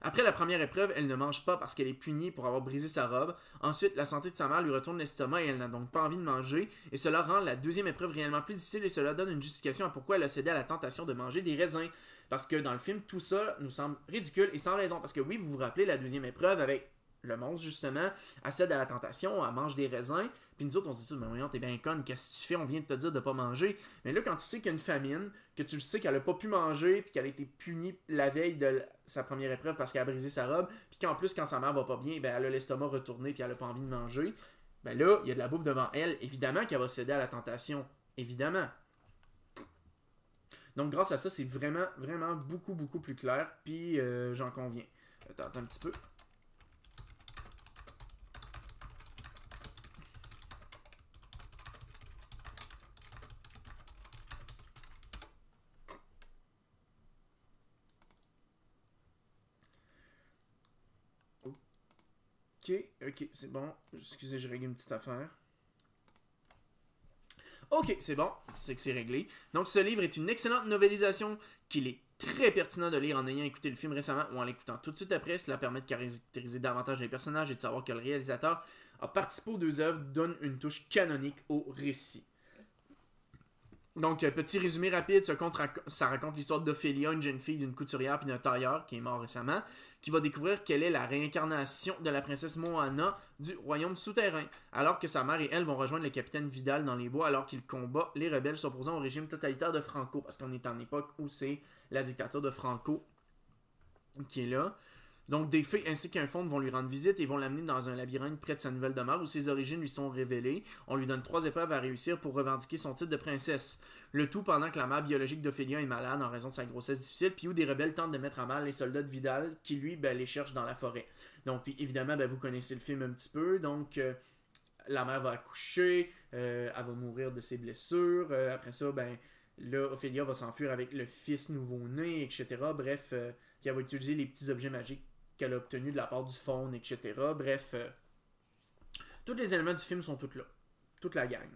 Après la première épreuve, elle ne mange pas parce qu'elle est punie pour avoir brisé sa robe. Ensuite, la santé de sa mère lui retourne l'estomac et elle n'a donc pas envie de manger. Et cela rend la deuxième épreuve réellement plus difficile et cela donne une justification à pourquoi elle a cédé à la tentation de manger des raisins. Parce que dans le film, tout ça nous semble ridicule et sans raison. Parce que oui, vous vous rappelez la deuxième épreuve avec le monstre, justement, accède à la tentation, elle mange des raisins, puis nous autres, on se dit, mais voyons, t'es bien conne, qu'est-ce que tu fais, on vient de te dire de pas manger. Mais là, quand tu sais qu'il y a une famine, que tu le sais qu'elle a pas pu manger, puis qu'elle a été punie la veille de sa première épreuve parce qu'elle a brisé sa robe, puis qu'en plus, quand sa mère va pas bien, ben, elle a l'estomac retourné, puis elle a pas envie de manger, ben là, il y a de la bouffe devant elle, évidemment qu'elle va céder à la tentation, évidemment. Donc, grâce à ça, c'est vraiment, vraiment beaucoup, beaucoup plus clair, puis euh, j'en conviens. Attends un petit peu. Ok, c'est bon. Excusez, j'ai réglé une petite affaire. Ok, c'est bon. C'est que c'est réglé. Donc, ce livre est une excellente novélisation qu'il est très pertinent de lire en ayant écouté le film récemment ou en l'écoutant tout de suite après. Cela permet de caractériser davantage les personnages et de savoir que le réalisateur a participé aux deux œuvres, donne une touche canonique au récit. Donc, euh, petit résumé rapide, ça raconte l'histoire d'Ophélia, une jeune fille d'une couturière puis d'un tailleur qui est mort récemment, qui va découvrir qu'elle est la réincarnation de la princesse Moana du royaume souterrain, alors que sa mère et elle vont rejoindre le capitaine Vidal dans les bois alors qu'il combat les rebelles s'opposant au régime totalitaire de Franco, parce qu'on est en époque où c'est la dictature de Franco qui est là. Donc, des fées ainsi qu'un fond vont lui rendre visite et vont l'amener dans un labyrinthe près de sa nouvelle demeure où ses origines lui sont révélées. On lui donne trois épreuves à réussir pour revendiquer son titre de princesse. Le tout pendant que la mère biologique d'Ophélia est malade en raison de sa grossesse difficile, puis où des rebelles tentent de mettre à mal les soldats de Vidal qui, lui, ben, les cherchent dans la forêt. Donc, évidemment, ben, vous connaissez le film un petit peu. Donc. Euh, la mère va accoucher, euh, elle va mourir de ses blessures. Euh, après ça, ben, là, Ophélia va s'enfuir avec le fils nouveau-né, etc. Bref, qui puis elle va utiliser les petits objets magiques qu'elle a obtenu de la part du faune, etc. Bref, euh, tous les éléments du film sont tous là. Toute la gang.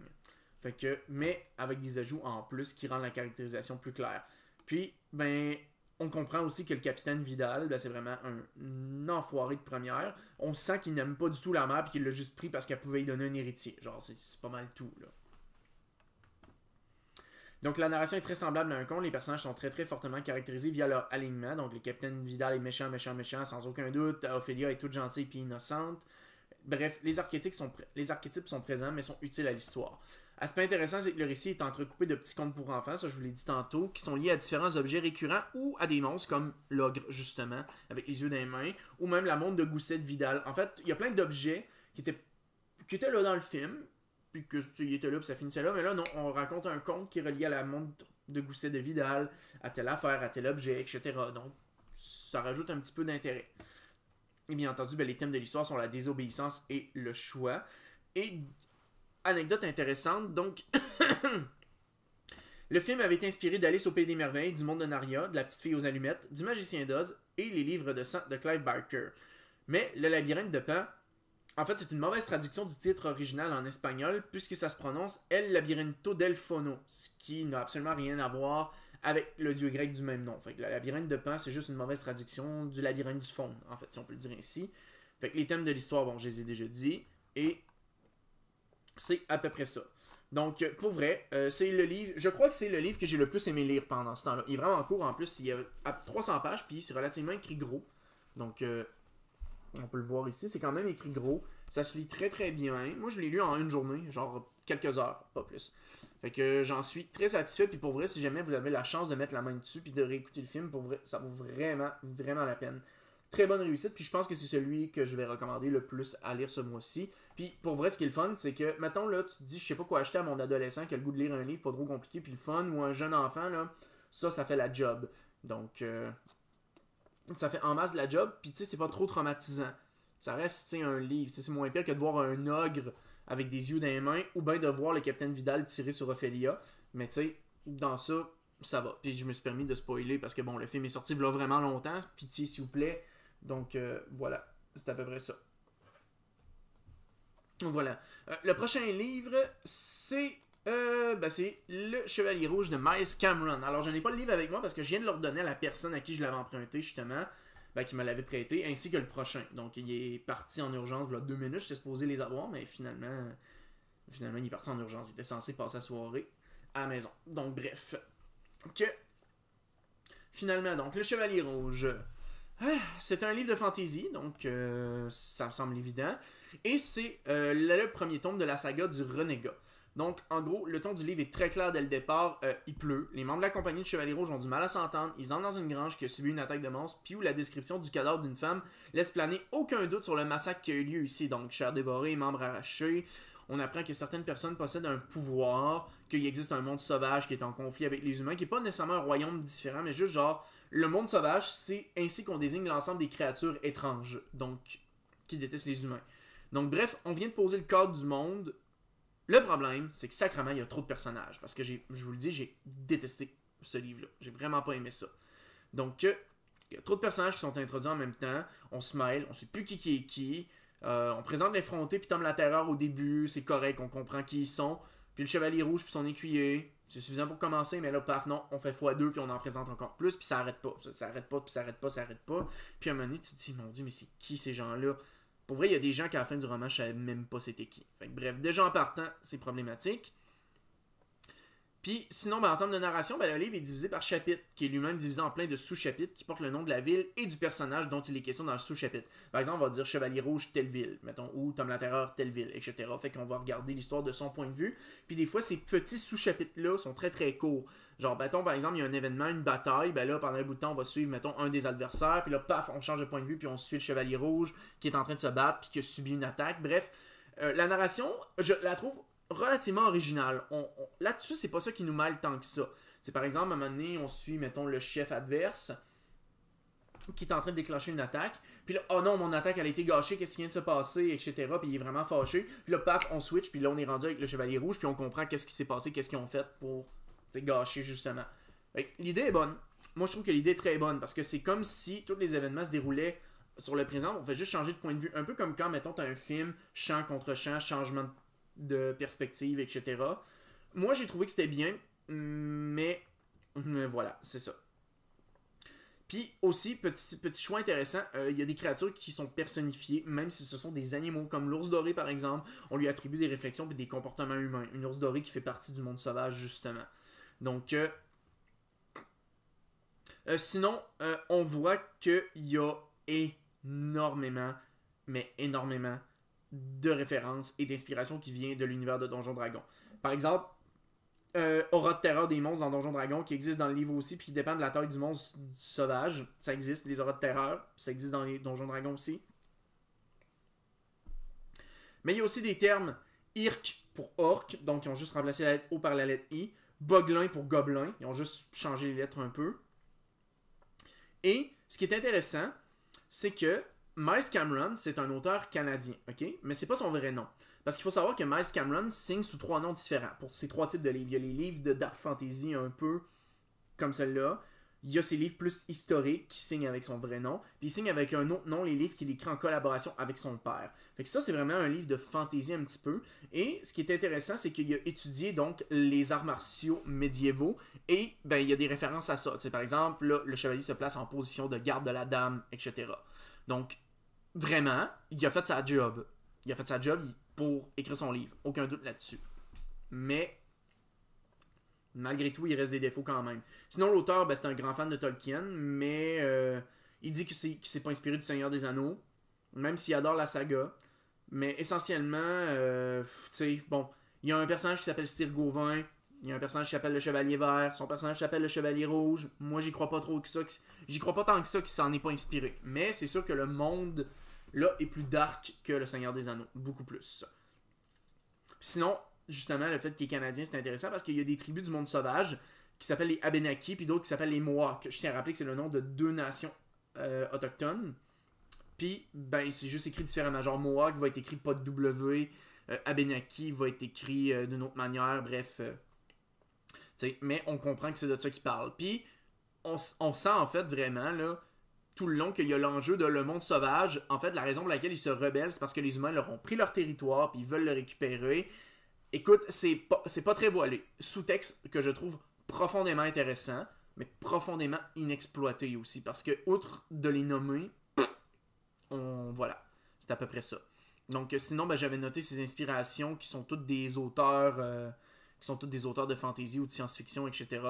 Fait que, mais avec des ajouts en plus qui rendent la caractérisation plus claire. Puis, ben, on comprend aussi que le capitaine Vidal, ben, c'est vraiment un enfoiré de première. On sent qu'il n'aime pas du tout la mère et qu'il l'a juste pris parce qu'elle pouvait y donner un héritier. Genre, c'est pas mal tout, là. Donc la narration est très semblable à un conte, les personnages sont très très fortement caractérisés via leur alignement. Donc le capitaine Vidal est méchant, méchant, méchant, sans aucun doute. Ophélia est toute gentille puis innocente. Bref, les archétypes sont, les archétypes sont présents mais sont utiles à l'histoire. Aspect intéressant, c'est que le récit est entrecoupé de petits contes pour enfants, ça je vous l'ai dit tantôt, qui sont liés à différents objets récurrents ou à des monstres comme l'ogre, justement, avec les yeux d'un main ou même la montre de Gousset de Vidal. En fait, il y a plein d'objets qui étaient, qui étaient là dans le film, puis que tu y étais là, puis ça finissait là. Mais là, non, on raconte un conte qui est relié à la monde de Gousset de Vidal, à telle affaire, à tel objet, etc. Donc, ça rajoute un petit peu d'intérêt. Et bien entendu, ben, les thèmes de l'histoire sont la désobéissance et le choix. Et anecdote intéressante, donc, <coughs> le film avait été inspiré d'Alice au Pays des Merveilles, du Monde de Naria, de La Petite Fille aux Allumettes, du Magicien d'Oz et les livres de sang de Clive Barker. Mais le labyrinthe de Pan en fait, c'est une mauvaise traduction du titre original en espagnol puisque ça se prononce El labirinto del Fono, ce qui n'a absolument rien à voir avec le dieu grec du même nom. Fait le labyrinthe de Pan, c'est juste une mauvaise traduction du labyrinthe du fond », en fait, si on peut le dire ainsi. Fait que les thèmes de l'histoire, bon, je les ai déjà dit, et c'est à peu près ça. Donc, euh, pour vrai, euh, c'est le livre, je crois que c'est le livre que j'ai le plus aimé lire pendant ce temps-là. Il est vraiment court, en plus, il y a 300 pages, puis c'est relativement écrit gros. Donc, euh, on peut le voir ici. C'est quand même écrit gros. Ça se lit très très bien. Moi, je l'ai lu en une journée, genre quelques heures, pas plus. Fait que j'en suis très satisfait. Puis pour vrai, si jamais vous avez la chance de mettre la main dessus puis de réécouter le film, pour ça vaut vraiment, vraiment la peine. Très bonne réussite. Puis je pense que c'est celui que je vais recommander le plus à lire ce mois-ci. Puis pour vrai, ce qui est le fun, c'est que, mettons là, tu te dis, je sais pas quoi acheter à mon adolescent qui a le goût de lire un livre pas trop compliqué, puis le fun, ou un jeune enfant, là, ça, ça fait la job. Donc, euh, ça fait en masse de la job, puis tu sais, c'est pas trop traumatisant. Ça reste, tu un livre. C'est moins pire que de voir un ogre avec des yeux dans les mains, ou bien de voir le capitaine Vidal tirer sur Ophelia. Mais tu sais, dans ça, ça va. Puis je me suis permis de spoiler parce que bon, le film est sorti là vraiment longtemps. Pitié, s'il vous plaît. Donc euh, voilà, c'est à peu près ça. Voilà. Euh, le prochain livre, c'est euh, ben c'est Le Chevalier Rouge de Miles Cameron. Alors, je n'ai pas le livre avec moi parce que je viens de l'ordonner à la personne à qui je l'avais emprunté, justement, ben, qui me l'avait prêté, ainsi que le prochain. Donc, il est parti en urgence, voilà, deux minutes, j'étais supposé les avoir, mais finalement, finalement, il est parti en urgence. Il était censé passer la soirée à maison. Donc, bref. Que, finalement, donc, Le Chevalier Rouge. Ah, c'est un livre de fantasy, donc euh, ça me semble évident. Et c'est euh, le premier tome de la saga du Renégat. Donc, en gros, le ton du livre est très clair dès le départ. Euh, il pleut. Les membres de la compagnie de Chevalier Rouge ont du mal à s'entendre. Ils entrent dans une grange qui a subi une attaque de monstres, puis où la description du cadavre d'une femme laisse planer aucun doute sur le massacre qui a eu lieu ici. Donc, chair dévorée, membres arrachés. On apprend que certaines personnes possèdent un pouvoir, qu'il existe un monde sauvage qui est en conflit avec les humains, qui n'est pas nécessairement un royaume différent, mais juste genre le monde sauvage, c'est ainsi qu'on désigne l'ensemble des créatures étranges, donc qui détestent les humains. Donc bref, on vient de poser le cadre du monde le problème, c'est que sacrément, il y a trop de personnages. Parce que je vous le dis, j'ai détesté ce livre-là. J'ai vraiment pas aimé ça. Donc, euh, il y a trop de personnages qui sont introduits en même temps. On se mêle, on sait plus qui, qui est qui. Euh, on présente les l'effronté puis tombe la terreur au début. C'est correct, on comprend qui ils sont. Puis le chevalier rouge puis son écuyer. C'est suffisant pour commencer, mais là, paf, non, on fait fois 2 puis on en présente encore plus. Puis ça arrête pas. Ça, ça arrête pas, puis ça arrête pas, ça arrête pas. Puis à un moment donné, tu te dis, mon dieu, mais c'est qui ces gens-là? Pour vrai, il y a des gens qui, à la fin du roman, je savais même pas c'était qui. bref, déjà en partant, c'est problématique. Puis sinon, ben, en termes de narration, ben, le livre est divisé par chapitre, qui est lui-même divisé en plein de sous-chapitres qui portent le nom de la ville et du personnage dont il est question dans le sous-chapitre. Par exemple, on va dire Chevalier Rouge, telle ville, mettons, ou Tom la Terreur, telle ville, etc. Fait qu'on va regarder l'histoire de son point de vue. Puis des fois, ces petits sous-chapitres-là sont très très courts. Genre, mettons, par exemple, il y a un événement, une bataille, ben là, pendant un bout de temps, on va suivre, mettons, un des adversaires, puis là, paf, on change de point de vue, puis on suit le Chevalier Rouge qui est en train de se battre, puis qui subit une attaque. Bref, euh, la narration, je la trouve relativement original. Là-dessus, c'est pas ça qui nous mal tant que ça. C'est par exemple, à un moment donné, on suit, mettons, le chef adverse qui est en train de déclencher une attaque. Puis là, oh non, mon attaque, elle a été gâchée, qu'est-ce qui vient de se passer, etc. Puis il est vraiment fâché. Puis là, paf, on switch, puis là, on est rendu avec le chevalier rouge, puis on comprend qu'est-ce qui s'est passé, qu'est-ce qu'ils ont fait pour gâcher, justement. L'idée est bonne. Moi, je trouve que l'idée est très bonne, parce que c'est comme si tous les événements se déroulaient sur le présent. On fait juste changer de point de vue. Un peu comme quand, mettons, t'as un film, champ contre champ, changement de de perspective, etc. Moi, j'ai trouvé que c'était bien, mais, voilà, c'est ça. Puis aussi, petit, petit choix intéressant, euh, il y a des créatures qui sont personnifiées, même si ce sont des animaux, comme l'ours doré par exemple, on lui attribue des réflexions et des comportements humains. Une ours doré qui fait partie du monde sauvage, justement. Donc, euh, euh, sinon, on voit qu'il y a énormément, mais énormément de référence et d'inspiration qui vient de l'univers de Donjon Dragon. Par exemple, euh, Aura de terreur des monstres dans Donjon Dragon qui existe dans le livre aussi, puis qui dépend de la taille du monstre sauvage. Ça existe, les auras de terreur, ça existe dans les Donjons Dragon aussi. Mais il y a aussi des termes Irk pour orc, donc ils ont juste remplacé la lettre O par la lettre I. Boglin pour Goblin, ils ont juste changé les lettres un peu. Et ce qui est intéressant, c'est que Miles Cameron, c'est un auteur canadien, OK? Mais c'est pas son vrai nom. Parce qu'il faut savoir que Miles Cameron signe sous trois noms différents pour ces trois types de livres. Il y a les livres de Dark Fantasy un peu comme celle-là. Il y a ses livres plus historiques qui signent avec son vrai nom. Puis il signe avec un autre nom les livres qu'il écrit en collaboration avec son père. Fait que ça, c'est vraiment un livre de fantasy un petit peu. Et ce qui est intéressant, c'est qu'il a étudié donc les arts martiaux médiévaux. Et ben, il y a des références à ça. par exemple, le chevalier se place en position de garde de la dame, etc. Donc, vraiment, il a fait sa job. Il a fait sa job pour écrire son livre. Aucun doute là-dessus. Mais, malgré tout, il reste des défauts quand même. Sinon, l'auteur, ben, c'est un grand fan de Tolkien, mais euh, il dit qu'il ne s'est pas inspiré du Seigneur des Anneaux, même s'il adore la saga. Mais essentiellement, euh, bon, il y a un personnage qui s'appelle Styr Gauvin il y a un personnage qui s'appelle le Chevalier Vert, son personnage s'appelle le Chevalier Rouge. Moi, j'y crois pas trop que ça. J'y crois pas tant que ça qu'il s'en est pas inspiré. Mais c'est sûr que le monde, là, est plus dark que le Seigneur des Anneaux. Beaucoup plus. Sinon, justement, le fait qu'il est canadien, c'est intéressant parce qu'il y a des tribus du monde sauvage qui s'appellent les Abenaki, puis d'autres qui s'appellent les Mohawks. Je tiens à rappeler que c'est le nom de deux nations euh, autochtones. Puis, ben, c'est juste écrit différemment. Genre, Mohawk va être écrit pas de W, euh, Abenaki va être écrit euh, d'une autre manière, bref mais on comprend que c'est de ça qu'il parle. Puis on, on, sent en fait vraiment là, tout le long qu'il y a l'enjeu de le monde sauvage. En fait, la raison pour laquelle ils se rebellent, c'est parce que les humains leur ont pris leur territoire puis ils veulent le récupérer. Écoute, c'est pas, pas très voilé. Sous-texte que je trouve profondément intéressant, mais profondément inexploité aussi. Parce que, outre de les nommer, on, voilà, c'est à peu près ça. Donc, sinon, ben, j'avais noté ces inspirations qui sont toutes des auteurs. Euh, qui sont tous des auteurs de fantasy ou de science-fiction, etc.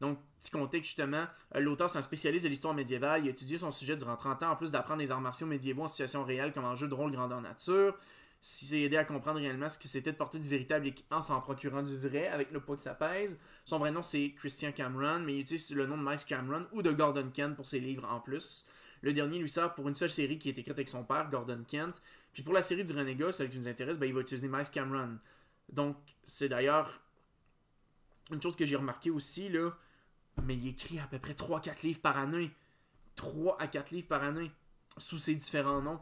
Donc, petit contexte justement, euh, l'auteur c'est un spécialiste de l'histoire médiévale, il a étudié son sujet durant 30 ans, en plus d'apprendre les arts martiaux médiévaux en situation réelle comme en jeu de rôle grandeur nature. Si c'est aidé à comprendre réellement ce que c'était de porter du véritable équipement s'en procurant du vrai avec le poids que ça pèse. Son vrai nom c'est Christian Cameron, mais il utilise le nom de Miles Cameron ou de Gordon Kent pour ses livres en plus. Le dernier lui sert pour une seule série qui est écrite avec son père, Gordon Kent. Puis pour la série du Renégat, celle qui nous intéresse, ben, il va utiliser Miles Cameron. Donc, c'est d'ailleurs une chose que j'ai remarqué aussi, là, mais il écrit à peu près 3-4 livres par année. 3 à 4 livres par année, sous ses différents noms.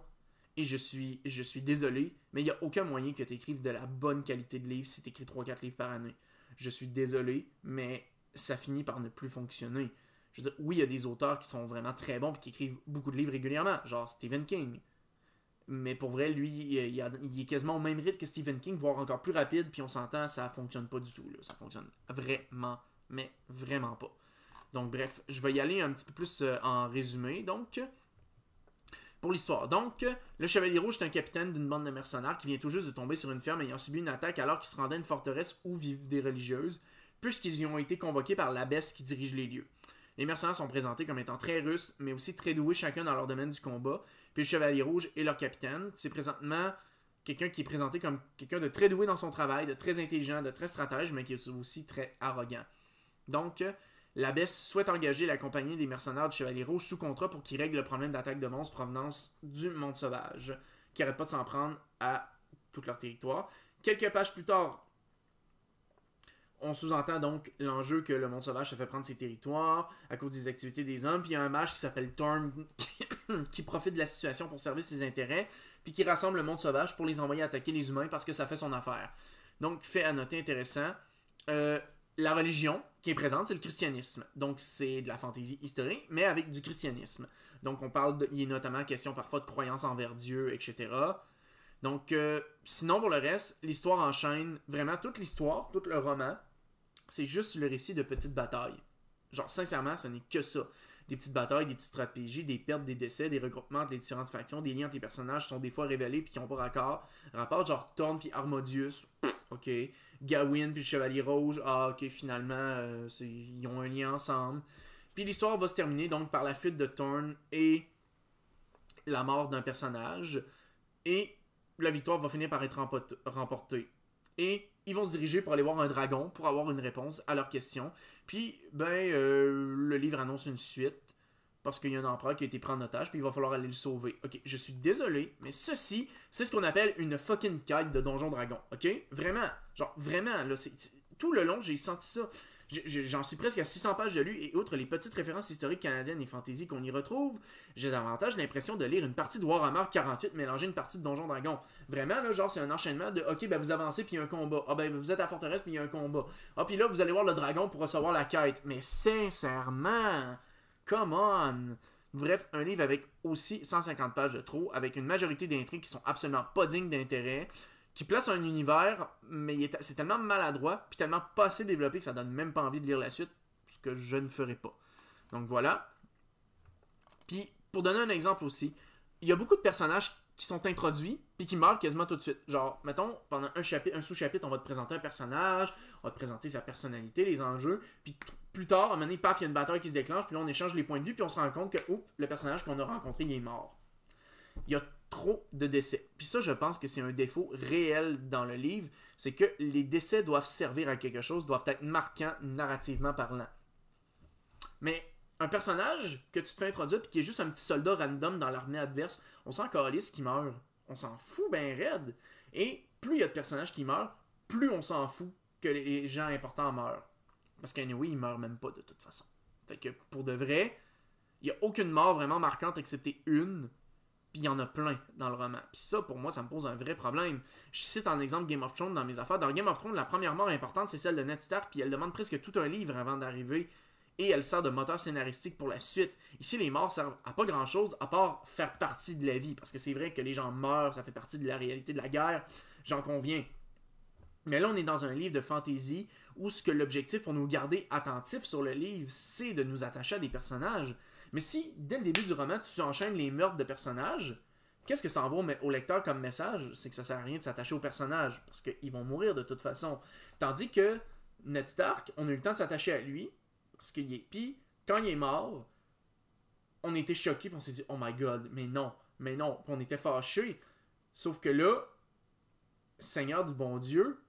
Et je suis, je suis désolé, mais il n'y a aucun moyen que tu écrives de la bonne qualité de livres si tu écris 3-4 livres par année. Je suis désolé, mais ça finit par ne plus fonctionner. Je veux dire, oui, il y a des auteurs qui sont vraiment très bons et qui écrivent beaucoup de livres régulièrement, genre Stephen King, mais pour vrai, lui, il, est quasiment au même rythme que Stephen King, voire encore plus rapide, puis on s'entend, ça fonctionne pas du tout. Ça fonctionne vraiment, mais vraiment pas. Donc bref, je vais y aller un petit peu plus euh, en résumé. Donc, pour l'histoire. Donc, le Chevalier Rouge est un capitaine d'une bande de mercenaires qui vient tout juste de tomber sur une ferme ayant subi une attaque alors qu'il se rendait à une forteresse où vivent des religieuses, puisqu'ils y ont été convoqués par l'abbesse qui dirige les lieux. Les mercenaires sont présentés comme étant très russes, mais aussi très doués chacun dans leur domaine du combat. Puis le Chevalier Rouge est leur capitaine. C'est présentement quelqu'un qui est présenté comme quelqu'un de très doué dans son travail, de très intelligent, de très stratège, mais qui est aussi très arrogant. Donc, l'abbesse souhaite engager la compagnie des mercenaires du Chevalier Rouge sous contrat pour qu'ils règlent le problème d'attaque de monstres provenance du monde sauvage, qui arrête pas de s'en prendre à tout leur territoire. Quelques pages plus tard, on sous-entend donc l'enjeu que le monde sauvage se fait prendre ses territoires à cause des activités des hommes. Puis il y a un mage qui s'appelle Torm <coughs> qui profite de la situation pour servir ses intérêts, puis qui rassemble le monde sauvage pour les envoyer attaquer les humains parce que ça fait son affaire. Donc, fait à noter intéressant, euh, la religion qui est présente, c'est le christianisme. Donc, c'est de la fantaisie historique, mais avec du christianisme. Donc, on parle, de, il est notamment question parfois de croyance envers Dieu, etc. Donc, euh, sinon, pour le reste, l'histoire enchaîne vraiment toute l'histoire, tout le roman. C'est juste le récit de petites batailles. Genre, sincèrement, ce n'est que ça. Des petites batailles, des petites stratégies, des pertes, des décès, des regroupements entre les différentes factions, des liens entre les personnages sont des fois révélés puis qui n'ont pas raccord. Rapport genre Thorne puis Armodius, ok. Gawain puis Chevalier Rouge, ah ok, finalement, euh, ils ont un lien ensemble. Puis l'histoire va se terminer donc par la fuite de Thorne et la mort d'un personnage. Et la victoire va finir par être remportée. Et ils vont se diriger pour aller voir un dragon pour avoir une réponse à leurs questions. Puis, ben, euh, le livre annonce une suite parce qu'il y a un empereur qui a été pris en otage, puis il va falloir aller le sauver. Ok, je suis désolé, mais ceci, c'est ce qu'on appelle une fucking quête de Donjon Dragon. Ok? Vraiment. Genre, vraiment, là, c'est. Tout le long, j'ai senti ça. J'en suis presque à 600 pages de lui, et outre les petites références historiques canadiennes et fantasy qu'on y retrouve, j'ai davantage l'impression de lire une partie de Warhammer 48 mélangée une partie de Donjon Dragon. Vraiment, là, genre, c'est un enchaînement de OK, ben vous avancez puis il y a un combat. Ah, ben vous êtes à forteresse puis il y a un combat. Ah, puis là, vous allez voir le dragon pour recevoir la quête. Mais sincèrement, come on! Bref, un livre avec aussi 150 pages de trop, avec une majorité d'intrigues qui sont absolument pas dignes d'intérêt qui place un univers, mais c'est tellement maladroit, puis tellement pas assez développé que ça donne même pas envie de lire la suite, ce que je ne ferai pas. Donc voilà. Puis, pour donner un exemple aussi, il y a beaucoup de personnages qui sont introduits, puis qui meurent quasiment tout de suite. Genre, mettons, pendant un, chapitre, un sous-chapitre, on va te présenter un personnage, on va te présenter sa personnalité, les enjeux, puis plus tard, à un moment donné, paf, il y a une bataille qui se déclenche, puis là, on échange les points de vue, puis on se rend compte que, oups, le personnage qu'on a rencontré, il est mort. Il y a trop de décès. Puis ça, je pense que c'est un défaut réel dans le livre, c'est que les décès doivent servir à quelque chose, doivent être marquants narrativement parlant. Mais un personnage que tu te fais introduire puis qui est juste un petit soldat random dans l'armée adverse, on sent qu'Alice qui meurt. On s'en fout ben raide. Et plus il y a de personnages qui meurent, plus on s'en fout que les gens importants meurent. Parce qu'un il ne meurent même pas de toute façon. Fait que pour de vrai, il n'y a aucune mort vraiment marquante excepté une puis il y en a plein dans le roman. Puis ça, pour moi, ça me pose un vrai problème. Je cite en exemple Game of Thrones dans mes affaires. Dans Game of Thrones, la première mort importante, c'est celle de Ned Stark, puis elle demande presque tout un livre avant d'arriver. Et elle sert de moteur scénaristique pour la suite. Ici, les morts servent à pas grand chose, à part faire partie de la vie. Parce que c'est vrai que les gens meurent, ça fait partie de la réalité de la guerre, j'en conviens. Mais là, on est dans un livre de fantasy où ce que l'objectif pour nous garder attentifs sur le livre, c'est de nous attacher à des personnages mais si, dès le début du roman, tu enchaînes les meurtres de personnages, qu'est-ce que ça envoie au lecteur comme message C'est que ça sert à rien de s'attacher aux personnages, parce qu'ils vont mourir de toute façon. Tandis que Ned Stark, on a eu le temps de s'attacher à lui, parce qu'il est. Puis, quand il est mort, on était choqués, et on s'est dit, oh my god, mais non, mais non, on était fâchés. Sauf que là, Seigneur du bon Dieu,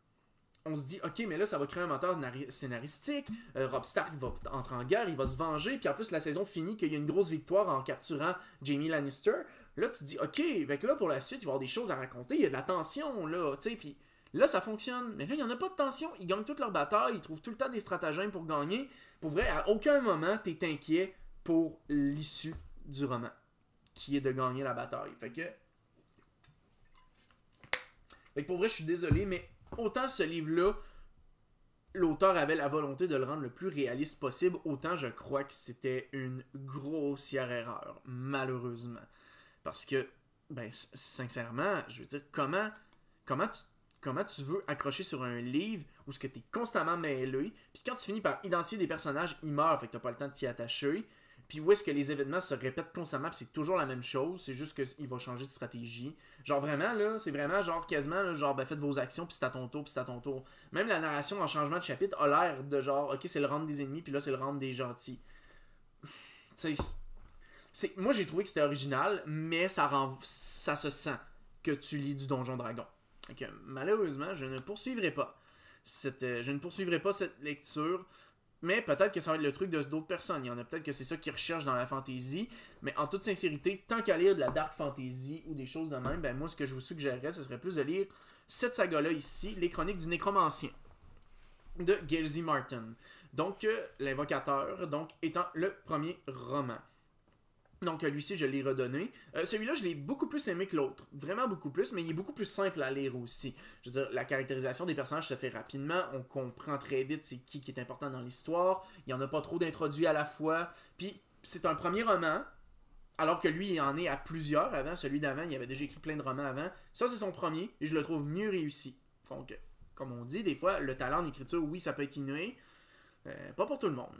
on se dit, ok, mais là, ça va créer un moteur scénaristique. Euh, Rob Stark va entrer en guerre, il va se venger. Puis en plus, la saison finit qu'il y a une grosse victoire en capturant Jamie Lannister. Là, tu te dis, ok, avec là, pour la suite, il va y avoir des choses à raconter. Il y a de la tension, là. Tu sais, puis là, ça fonctionne. Mais là, il n'y en a pas de tension. Ils gagnent toutes leurs batailles. Ils trouvent tout le temps des stratagèmes pour gagner. Pour vrai, à aucun moment, tu es inquiet pour l'issue du roman, qui est de gagner la bataille. Fait que. Fait que pour vrai, je suis désolé, mais autant ce livre-là, l'auteur avait la volonté de le rendre le plus réaliste possible, autant je crois que c'était une grossière erreur, malheureusement. Parce que, ben, sincèrement, je veux dire, comment, comment, tu, veux accrocher sur un livre où ce que tu es constamment mêlé, puis quand tu finis par identifier des personnages, ils meurent, fait que t'as pas le temps de t'y attacher, puis où est-ce que les événements se répètent constamment, c'est toujours la même chose, c'est juste qu'il va changer de stratégie. Genre vraiment, là, c'est vraiment genre quasiment, genre, ben faites vos actions, puis c'est à ton tour, puis c'est à ton tour. Même la narration en changement de chapitre a l'air de genre, ok, c'est le rendre des ennemis, puis là, c'est le rendre des gentils. <laughs> tu sais, moi j'ai trouvé que c'était original, mais ça, rend, ça se sent que tu lis du Donjon Dragon. malheureusement, je ne poursuivrai pas. Cette, euh, je ne poursuivrai pas cette lecture mais peut-être que ça va être le truc de d'autres personnes. Il y en a peut-être que c'est ça qu'ils recherchent dans la fantasy. Mais en toute sincérité, tant qu'à lire de la dark fantasy ou des choses de même, ben moi, ce que je vous suggérerais, ce serait plus de lire cette saga-là ici, Les Chroniques du Nécromancien de Z. Martin. Donc, euh, L'Invocateur, donc, étant le premier roman. Donc lui-ci, je l'ai redonné. Euh, celui-là, je l'ai beaucoup plus aimé que l'autre. Vraiment beaucoup plus, mais il est beaucoup plus simple à lire aussi. Je veux dire, la caractérisation des personnages se fait rapidement. On comprend très vite c'est qui qui est important dans l'histoire. Il n'y en a pas trop d'introduits à la fois. Puis c'est un premier roman, alors que lui, il en est à plusieurs avant. Celui d'avant, il avait déjà écrit plein de romans avant. Ça, c'est son premier, et je le trouve mieux réussi. Donc, comme on dit, des fois, le talent d'écriture, oui, ça peut être inné. Euh, pas pour tout le monde.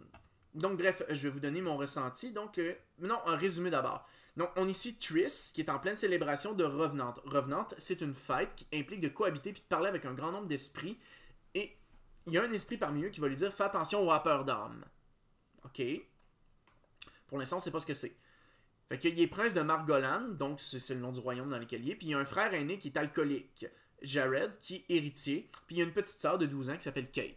Donc, bref, je vais vous donner mon ressenti. Donc, euh, non, un résumé d'abord. Donc, on est ici Triss, qui est en pleine célébration de Revenante. Revenante, c'est une fête qui implique de cohabiter puis de parler avec un grand nombre d'esprits. Et il y a un esprit parmi eux qui va lui dire Fais attention aux rappeurs d'âme. Ok. Pour l'instant, on sait pas ce que c'est. Fait qu'il est prince de Margolan, donc c'est le nom du royaume dans lequel il est. Puis il y a un frère aîné qui est alcoolique, Jared, qui est héritier. Puis il y a une petite sœur de 12 ans qui s'appelle Kate.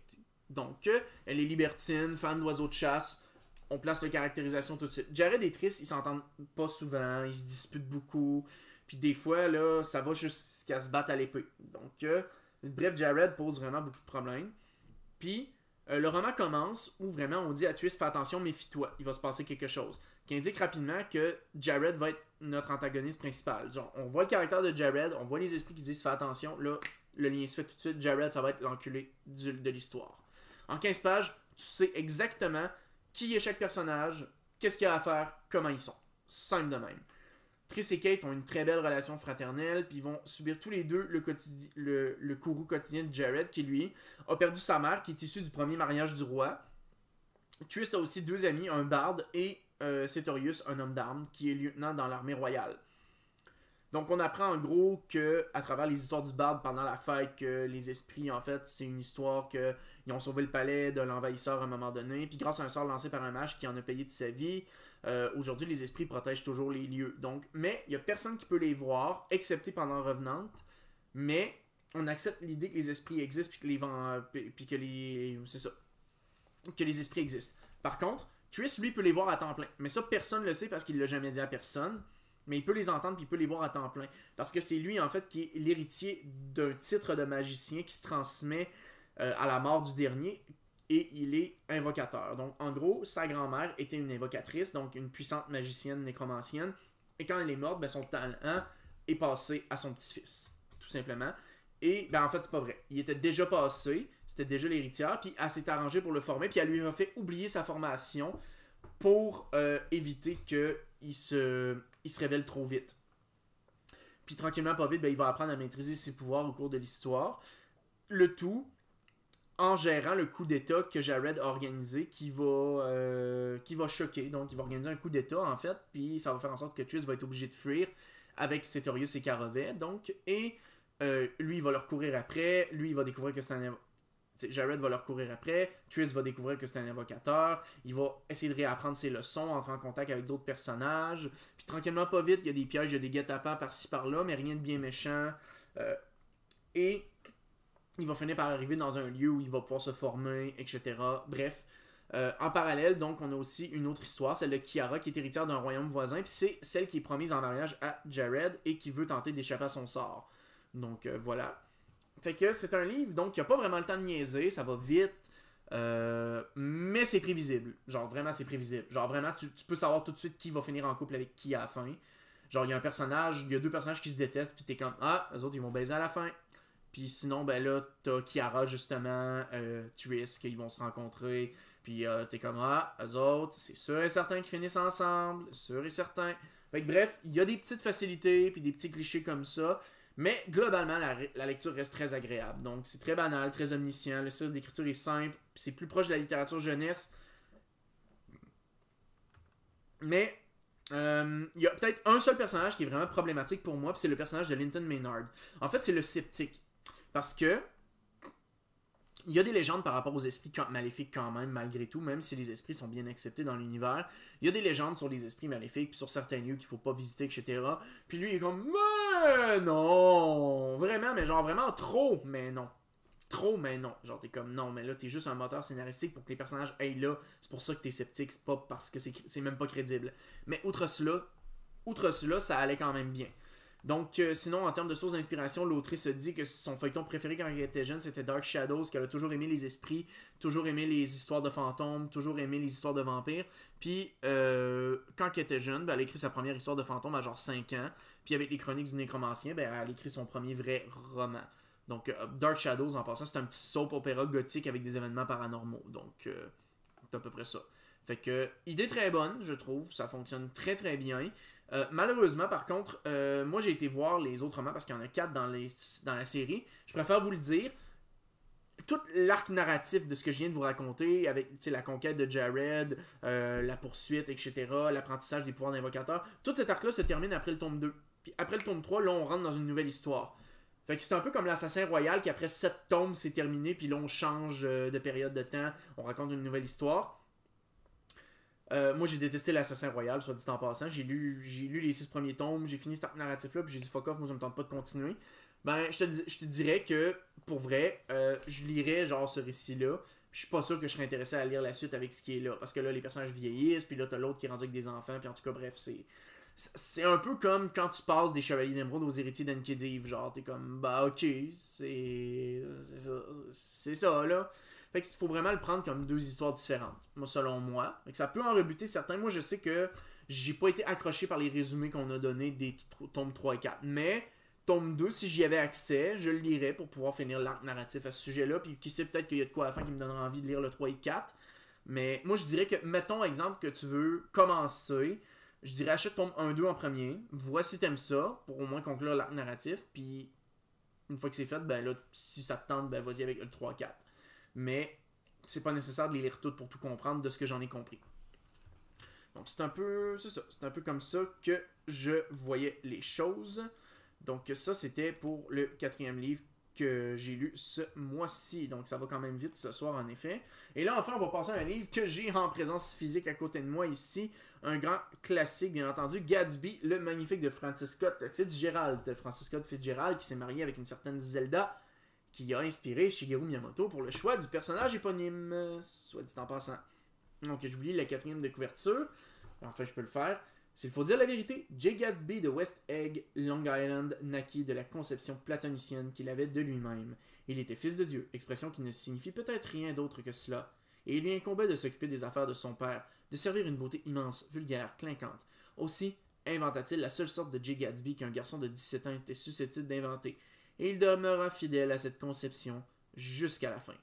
Donc, elle est libertine, fan d'oiseaux de chasse. On place la caractérisation tout de suite. Jared et triste ils s'entendent pas souvent, ils se disputent beaucoup. Puis des fois, là, ça va jusqu'à se battre à l'épée. Donc, bref, Jared pose vraiment beaucoup de problèmes. Puis, euh, le roman commence où vraiment on dit à Triss, fais attention, méfie-toi, il va se passer quelque chose. Qui indique rapidement que Jared va être notre antagoniste principal. on voit le caractère de Jared, on voit les esprits qui disent, fais attention, là, le lien se fait tout de suite, Jared, ça va être l'enculé de l'histoire. En 15 pages, tu sais exactement qui est chaque personnage, qu'est-ce qu'il y a à faire, comment ils sont. Simple de même. Triss et Kate ont une très belle relation fraternelle, puis ils vont subir tous les deux le, le, le courroux quotidien de Jared, qui lui a perdu sa mère, qui est issue du premier mariage du roi. Tris a aussi deux amis, un barde et euh, un homme d'armes, qui est lieutenant dans l'armée royale. Donc on apprend en gros que à travers les histoires du bard pendant la fête que les esprits en fait c'est une histoire que ils ont sauvé le palais de l'envahisseur à un moment donné puis grâce à un sort lancé par un mage qui en a payé de sa vie euh, aujourd'hui les esprits protègent toujours les lieux donc mais il y a personne qui peut les voir excepté pendant revenante mais on accepte l'idée que les esprits existent puis que les vents, euh, puis que les c'est ça que les esprits existent par contre Triss lui peut les voir à temps plein mais ça personne le sait parce qu'il l'a jamais dit à personne mais il peut les entendre puis il peut les voir à temps plein. Parce que c'est lui, en fait, qui est l'héritier d'un titre de magicien qui se transmet euh, à la mort du dernier et il est invocateur. Donc, en gros, sa grand-mère était une invocatrice, donc une puissante magicienne nécromancienne. Et quand elle est morte, ben, son talent est passé à son petit-fils, tout simplement. Et ben en fait, c'est pas vrai. Il était déjà passé, c'était déjà l'héritière, puis elle s'est arrangée pour le former, puis elle lui a fait oublier sa formation pour euh, éviter qu'il se il se révèle trop vite. Puis tranquillement, pas vite, ben, il va apprendre à maîtriser ses pouvoirs au cours de l'histoire. Le tout en gérant le coup d'État que Jared a organisé qui va, euh, qui va choquer. Donc, il va organiser un coup d'État, en fait, puis ça va faire en sorte que Triss va être obligé de fuir avec Setorius et Caravet. Donc, et euh, lui, il va leur courir après. Lui, il va découvrir que c'est un, Jared va leur courir après, Twist va découvrir que c'est un invocateur, il va essayer de réapprendre ses leçons, entrer en contact avec d'autres personnages, puis tranquillement, pas vite, il y a des pièges, il y a des guet-apens par-ci par-là, mais rien de bien méchant. Euh, et il va finir par arriver dans un lieu où il va pouvoir se former, etc. Bref. Euh, en parallèle, donc, on a aussi une autre histoire, celle de Kiara, qui est héritière d'un royaume voisin, puis c'est celle qui est promise en mariage à Jared et qui veut tenter d'échapper à son sort. Donc euh, voilà. Fait que c'est un livre, donc, qui a pas vraiment le temps de niaiser, ça va vite. Euh, mais c'est prévisible. Genre, vraiment, c'est prévisible. Genre, vraiment, tu, peux savoir tout de suite qui va finir en couple avec qui à la fin. Genre, il y a un personnage, il y a deux personnages qui se détestent, puis t'es comme, ah, eux autres, ils vont baiser à la fin. Puis sinon, ben là, t'as Kiara, justement, euh, risques qu'ils vont se rencontrer. Puis tu euh, t'es comme, ah, eux autres, c'est sûr et certain qu'ils finissent ensemble, sûr et certain. Fait bref, il y a des petites facilités, puis des petits clichés comme ça. Mais globalement, la, lecture reste très agréable. Donc, c'est très banal, très omniscient. Le style d'écriture est simple. C'est plus proche de la littérature jeunesse. Mais euh, il y a peut-être un seul personnage qui est vraiment problématique pour moi, c'est le personnage de Linton Maynard. En fait, c'est le sceptique. Parce que il y a des légendes par rapport aux esprits maléfiques quand même, malgré tout, même si les esprits sont bien acceptés dans l'univers. Il y a des légendes sur les esprits maléfiques, puis sur certains lieux qu'il faut pas visiter, etc. Puis lui, il est comme, mais non! Vraiment, mais genre vraiment trop, mais non. Trop, mais non. Genre, t'es comme, non, mais là, t'es juste un moteur scénaristique pour que les personnages aillent là. C'est pour ça que t'es sceptique, c'est pas parce que c'est même pas crédible. Mais outre cela, outre cela, ça allait quand même bien. Donc, euh, sinon, en termes de sources d'inspiration, l'autrice dit que son feuilleton préféré quand elle était jeune, c'était Dark Shadows, qu'elle a toujours aimé les esprits, toujours aimé les histoires de fantômes, toujours aimé les histoires de vampires. Puis, euh, quand elle était jeune, ben, elle a écrit sa première histoire de fantôme à genre 5 ans. Puis, avec les chroniques du nécromancien, ben, elle a écrit son premier vrai roman. Donc, euh, Dark Shadows, en passant, c'est un petit soap opéra gothique avec des événements paranormaux. Donc, c'est à peu près ça. Fait que, idée très bonne, je trouve. Ça fonctionne très très bien. Euh, malheureusement, par contre, euh, moi j'ai été voir les autres romans parce qu'il y en a quatre dans, dans la série. Je préfère vous le dire. Tout l'arc narratif de ce que je viens de vous raconter, avec la conquête de Jared, euh, la poursuite, etc., l'apprentissage des pouvoirs d'invocateur, tout cet arc-là se termine après le tome 2. Puis après le tome 3, là, on rentre dans une nouvelle histoire. Fait que c'est un peu comme l'Assassin Royal qui, après sept tomes, c'est terminé, puis là, on change de période de temps, on raconte une nouvelle histoire. Euh, moi, j'ai détesté l'Assassin Royal, soit dit en passant. J'ai lu, j'ai lu les six premiers tomes, j'ai fini cette narratif-là, puis j'ai dit fuck off, moi, je me tente pas de continuer. Ben, je te, je te dirais que, pour vrai, euh, je lirais genre ce récit-là, je suis pas sûr que je serais intéressé à lire la suite avec ce qui est là, parce que là, les personnages vieillissent, puis là, t'as l'autre qui est rendu avec des enfants, puis en tout cas, bref, c'est. C'est un peu comme quand tu passes des Chevaliers d'Emeraude aux héritiers d'Ankidive, genre, t'es comme, bah ok, c'est. C'est ça, c'est ça, là. Fait qu'il faut vraiment le prendre comme deux histoires différentes, selon moi. Fait que ça peut en rebuter certains. Moi, je sais que j'ai pas été accroché par les résumés qu'on a donnés des tomes 3 et 4. Mais tome 2, si j'y avais accès, je le lirais pour pouvoir finir l'arc narratif à ce sujet-là. Puis qui sait, peut-être qu'il y a de quoi à la fin qui me donnera envie de lire le 3 et 4. Mais moi, je dirais que, mettons exemple que tu veux commencer, je dirais achète tome 1-2 en premier, vois si t'aimes ça, pour au moins conclure l'arc narratif. Puis une fois que c'est fait, ben là, si ça te tente, ben vas-y avec le 3-4 mais c'est pas nécessaire de les lire toutes pour tout comprendre de ce que j'en ai compris. Donc c'est un peu ça, c'est un peu comme ça que je voyais les choses. Donc ça c'était pour le quatrième livre que j'ai lu ce mois-ci. Donc ça va quand même vite ce soir en effet. Et là enfin on va passer à un livre que j'ai en présence physique à côté de moi ici. Un grand classique bien entendu. Gatsby, le magnifique de Francis Scott Fitzgerald. Francis Scott Fitzgerald qui s'est marié avec une certaine Zelda qui a inspiré Shigeru Miyamoto pour le choix du personnage éponyme, soit dit en passant. Donc, je lis la quatrième de couverture. Enfin, je peux le faire. S'il faut dire la vérité, Jay Gatsby de West Egg, Long Island, naquit de la conception platonicienne qu'il avait de lui-même. Il était fils de Dieu, expression qui ne signifie peut-être rien d'autre que cela. Et il lui incombait de s'occuper des affaires de son père, de servir une beauté immense, vulgaire, clinquante. Aussi, inventa-t-il la seule sorte de Jay Gatsby qu'un garçon de 17 ans était susceptible d'inventer, il demeura fidèle à cette conception jusqu'à la fin.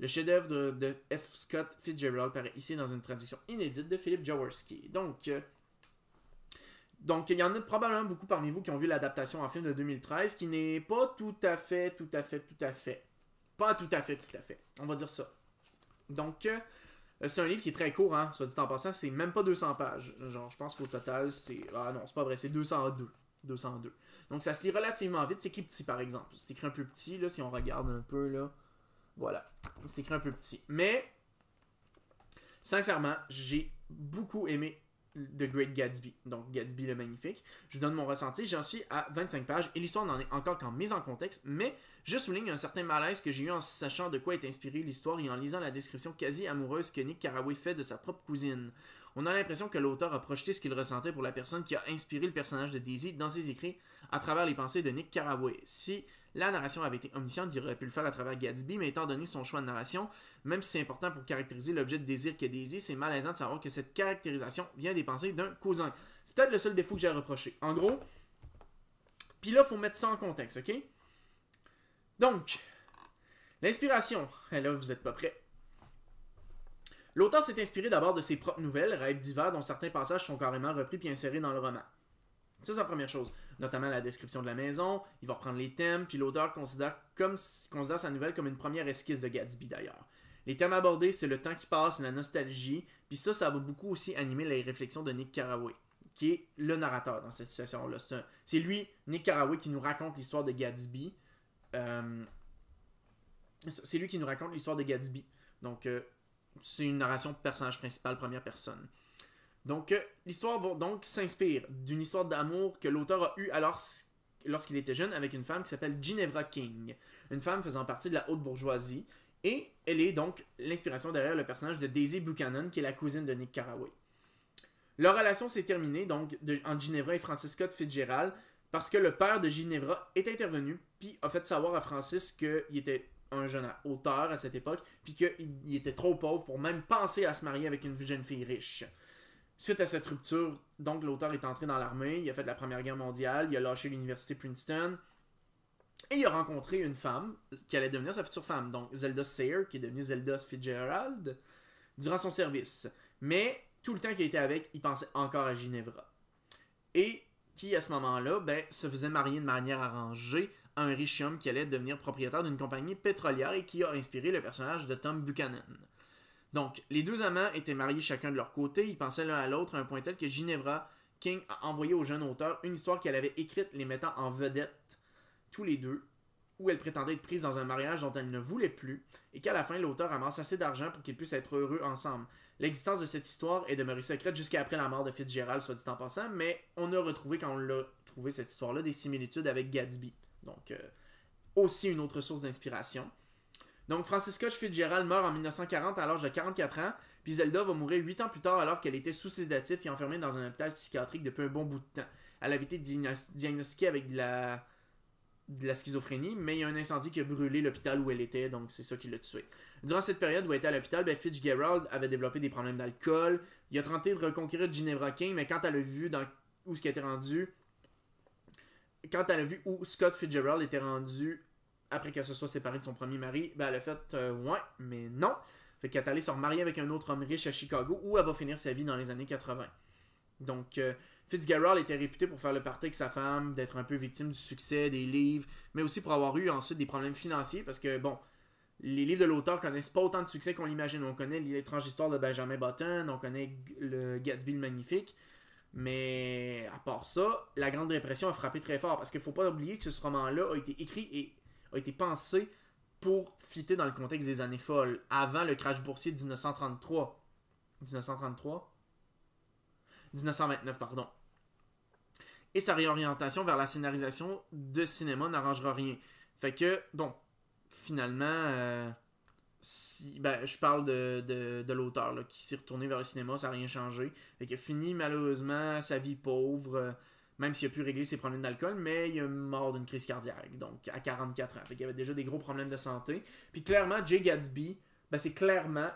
Le chef-d'œuvre de F. Scott Fitzgerald paraît ici dans une traduction inédite de Philip Jaworski. Donc, euh, donc, il y en a probablement beaucoup parmi vous qui ont vu l'adaptation en film de 2013 qui n'est pas tout à fait, tout à fait, tout à fait. Pas tout à fait, tout à fait. On va dire ça. Donc, euh, c'est un livre qui est très court, hein, soit dit en passant, c'est même pas 200 pages. Genre, je pense qu'au total, c'est. Ah non, c'est pas vrai, c'est 202. 202. Donc ça se lit relativement vite. C'est qui petit par exemple C'est écrit un peu petit, là, si on regarde un peu, là. Voilà. C'est écrit un peu petit. Mais, sincèrement, j'ai beaucoup aimé The Great Gatsby. Donc Gatsby le Magnifique. Je vous donne mon ressenti. J'en suis à 25 pages et l'histoire n'en est encore qu'en mise en contexte. Mais je souligne un certain malaise que j'ai eu en sachant de quoi est inspirée l'histoire et en lisant la description quasi amoureuse que Nick Carraway fait de sa propre cousine. On a l'impression que l'auteur a projeté ce qu'il ressentait pour la personne qui a inspiré le personnage de Daisy dans ses écrits à travers les pensées de Nick Carraway. Si la narration avait été omnisciente, il aurait pu le faire à travers Gatsby, mais étant donné son choix de narration, même si c'est important pour caractériser l'objet de désir qu'est Daisy, c'est malaisant de savoir que cette caractérisation vient des pensées d'un cousin. C'est peut-être le seul défaut que j'ai reproché. En gros, puis là, faut mettre ça en contexte, ok? Donc, l'inspiration, <laughs> là, vous n'êtes pas prêts. L'auteur s'est inspiré d'abord de ses propres nouvelles, rêves divers, dont certains passages sont carrément repris puis insérés dans le roman. Ça, c'est la première chose notamment la description de la maison, il va reprendre les thèmes, puis l'auteur considère, comme, sa nouvelle comme une première esquisse de Gatsby d'ailleurs. Les thèmes abordés, c'est le temps qui passe, la nostalgie, puis ça, ça va beaucoup aussi animer les réflexions de Nick Carraway, qui est le narrateur dans cette situation-là. C'est lui, Nick Carraway, qui nous raconte l'histoire de Gatsby. Euh, c'est lui qui nous raconte l'histoire de Gatsby. Donc, euh, c'est une narration personnage principal, première personne. Donc, euh, l'histoire donc s'inspire d'une histoire d'amour que l'auteur a eue lorsqu'il était jeune avec une femme qui s'appelle Ginevra King, une femme faisant partie de la haute bourgeoisie, et elle est donc l'inspiration derrière le personnage de Daisy Buchanan, qui est la cousine de Nick Carraway. Leur relation s'est terminée donc entre Ginevra et Francis Scott Fitzgerald parce que le père de Ginevra est intervenu puis a fait savoir à Francis qu'il était un jeune auteur à cette époque puis qu'il était trop pauvre pour même penser à se marier avec une jeune fille riche. Suite à cette rupture, donc l'auteur est entré dans l'armée, il a fait la Première Guerre mondiale, il a lâché l'université Princeton, et il a rencontré une femme qui allait devenir sa future femme, donc Zelda Sayre, qui est devenue Zelda Fitzgerald, durant son service. Mais tout le temps qu'il était avec, il pensait encore à Ginevra. Et qui, à ce moment-là, ben, se faisait marier de manière arrangée à un riche homme qui allait devenir propriétaire d'une compagnie pétrolière et qui a inspiré le personnage de Tom Buchanan. Donc, les deux amants étaient mariés chacun de leur côté, ils pensaient l'un à l'autre à un point tel que Ginevra King a envoyé au jeune auteur une histoire qu'elle avait écrite les mettant en vedette tous les deux, où elle prétendait être prise dans un mariage dont elle ne voulait plus, et qu'à la fin, l'auteur amasse assez d'argent pour qu'ils puissent être heureux ensemble. L'existence de cette histoire est demeurée secrète jusqu'à après la mort de Fitzgerald, soit dit en passant, mais on a retrouvé, quand on l'a trouvé cette histoire-là, des similitudes avec Gatsby. Donc, euh, aussi une autre source d'inspiration. Donc, Francis Fitzgerald meurt en 1940 à l'âge de 44 ans, puis Zelda va mourir 8 ans plus tard alors qu'elle était sous sédatif et enfermée dans un hôpital psychiatrique depuis un bon bout de temps. Elle avait été diagnostiquée avec de la, la schizophrénie, mais il y a un incendie qui a brûlé l'hôpital où elle était, donc c'est ça qui l'a tué. Durant cette période où elle était à l'hôpital, ben, Fitzgerald avait développé des problèmes d'alcool. Il a tenté de reconquérir Ginevra King, mais quand elle a vu où ce qui était rendu, quand elle a vu où Scott Fitzgerald était rendu après qu'elle se soit séparée de son premier mari, ben elle a fait euh, ouais, mais non. Fait qu'elle est allée se remarier avec un autre homme riche à Chicago où elle va finir sa vie dans les années 80. Donc, euh, Fitzgerald était réputé pour faire le parti avec sa femme, d'être un peu victime du succès des livres, mais aussi pour avoir eu ensuite des problèmes financiers parce que, bon, les livres de l'auteur connaissent pas autant de succès qu'on l'imagine. On connaît l'étrange histoire de Benjamin Button, on connaît le Gatsby le Magnifique, mais à part ça, la Grande Dépression a frappé très fort parce qu'il ne faut pas oublier que ce roman-là a été écrit et a été pensé pour fitter dans le contexte des années folles, avant le crash boursier de 1933. 1933 1929, pardon. Et sa réorientation vers la scénarisation de cinéma n'arrangera rien. Fait que, bon, finalement, euh, si, ben, je parle de, de, de l'auteur qui s'est retourné vers le cinéma, ça n'a rien changé. Fait que fini malheureusement sa vie pauvre. Euh, même s'il a pu régler ses problèmes d'alcool, mais il est mort d'une crise cardiaque, donc à 44 ans. Il avait déjà des gros problèmes de santé. Puis clairement, Jay Gatsby, ben, c'est clairement